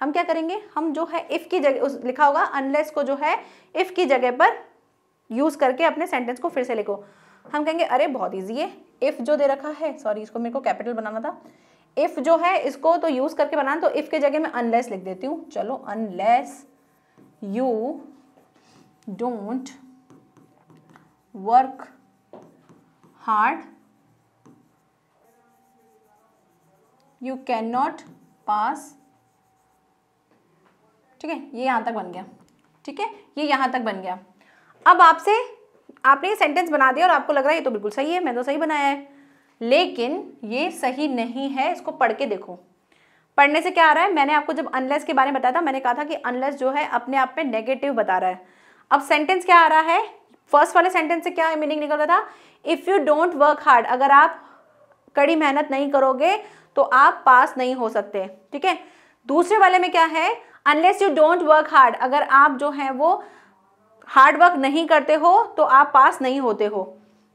हम क्या करेंगे हम जो है इफ़ की जगह उस लिखा होगा अनलेस को जो है इफ़ की जगह पर यूज़ करके अपने सेंटेंस को फिर से लिखो हम कहेंगे अरे बहुत ईजी है इफ़ जो दे रखा है सॉरी इसको मेरे को कैपिटल बनाना था इफ़ जो है इसको तो यूज़ करके बनाना तो इफ़ के जगह मैं अनलेस लिख देती हूँ चलो unless you don't work hard you can not pass ठीक है ये यहाँ तक बन गया ठीक है ये यहाँ तक बन गया अब आपसे आपने ये सेंटेंस बना दिया और आपको लग रहा है ये तो बिल्कुल सही है मैंने तो सही बनाया है लेकिन ये सही नहीं है इसको पढ़ के देखो पढ़ने से क्या आ रहा है मैंने आपको जब अनलेस के बारे में बताया था मैंने कहा था कि अनलेस जो है अपने आप में नेगेटिव बता रहा है अब सेंटेंस क्या आ रहा है फर्स्ट वाले सेंटेंस से क्या मीनिंग निकल रहा था if you don't work hard अगर आप कड़ी मेहनत नहीं करोगे तो आप पास नहीं हो सकते ठीक है दूसरे वाले में क्या है unless you don't work hard अगर आप जो हैं वो हार्ड वर्क नहीं करते हो तो आप पास नहीं होते हो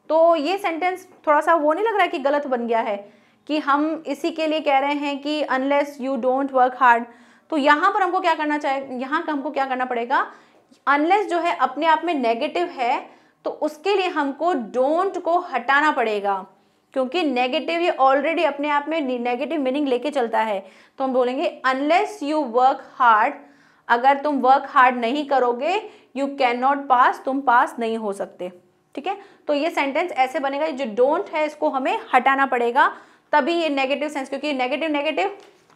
तो ये सेंटेंस थोड़ा सा वो नहीं लग रहा है कि गलत बन गया है कि हम इसी के लिए कह रहे हैं कि unless you don't work hard तो यहाँ पर हमको क्या करना चाहिए यहाँ हमको क्या करना पड़ेगा अनलेस जो है अपने आप में नेगेटिव है तो उसके लिए हमको डोंट को हटाना पड़ेगा क्योंकि नेगेटिव ये ऑलरेडी अपने आप में नेगेटिव मीनिंग लेके चलता है तो हम बोलेंगे अनलेस यू वर्क हार्ड अगर तुम वर्क हार्ड नहीं करोगे यू कैन नॉट पास तुम पास नहीं हो सकते ठीक है तो ये सेंटेंस ऐसे बनेगा जो डोंट है इसको हमें हटाना पड़ेगा तभी ये नेगेटिव सेंस क्योंकि नेगेटिव नेगेटिव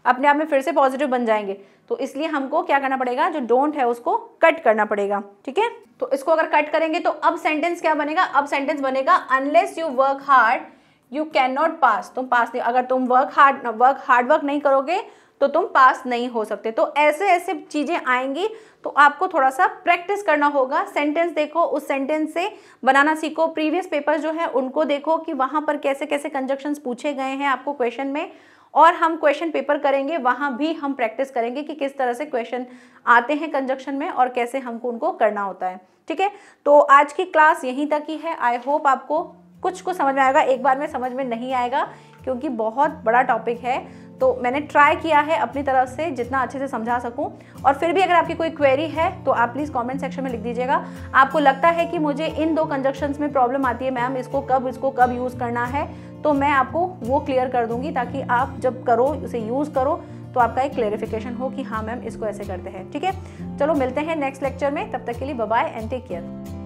अपने आप में फिर से पॉजिटिव बन जाएंगे तो इसलिए हमको क्या करना पड़ेगा जो डोंट है उसको कट करना पड़ेगा ठीक है तो इसको अगर कट करेंगे तो अब सेंटेंस क्या बनेगा अब सेंटेंस बनेगा unless you work hard you can not pass तुम पास नहीं अगर तुम work hard work hard work नहीं करोगे तो तुम पास नहीं हो सकते तो ऐसे ऐसे चीज़ें आएंगी तो आपको थोड़ा सा प्रैक्टिस करना होगा सेंटेंस देखो उस सेंटेंस से बनाना सीखो प्रीवियस पेपर्स जो है उनको देखो कि वहाँ पर कैसे कैसे कंजक्शन पूछे गए हैं आपको क्वेश्चन में और हम क्वेश्चन पेपर करेंगे वहाँ भी हम प्रैक्टिस करेंगे कि किस तरह से क्वेश्चन आते हैं कंजक्शन में और कैसे हमको उनको करना होता है ठीक है तो आज की क्लास यहीं तक ही है आई होप आपको कुछ कुछ समझ में आएगा एक बार में समझ में नहीं आएगा क्योंकि बहुत बड़ा टॉपिक है तो मैंने ट्राई किया है अपनी तरफ से जितना अच्छे से समझा सकूं और फिर भी अगर आपकी कोई क्वेरी है तो आप प्लीज़ कमेंट सेक्शन में लिख दीजिएगा आपको लगता है कि मुझे इन दो कंजक्शंस में प्रॉब्लम आती है मैम इसको कब इसको कब यूज़ करना है तो मैं आपको वो क्लियर कर दूंगी ताकि आप जब करो उसे यूज़ करो तो आपका एक क्लेरिफिकेशन हो कि हाँ मैम इसको ऐसे करते हैं ठीक है चलो मिलते हैं नेक्स्ट लेक्चर में तब तक के लिए बाय एंड टेक केयर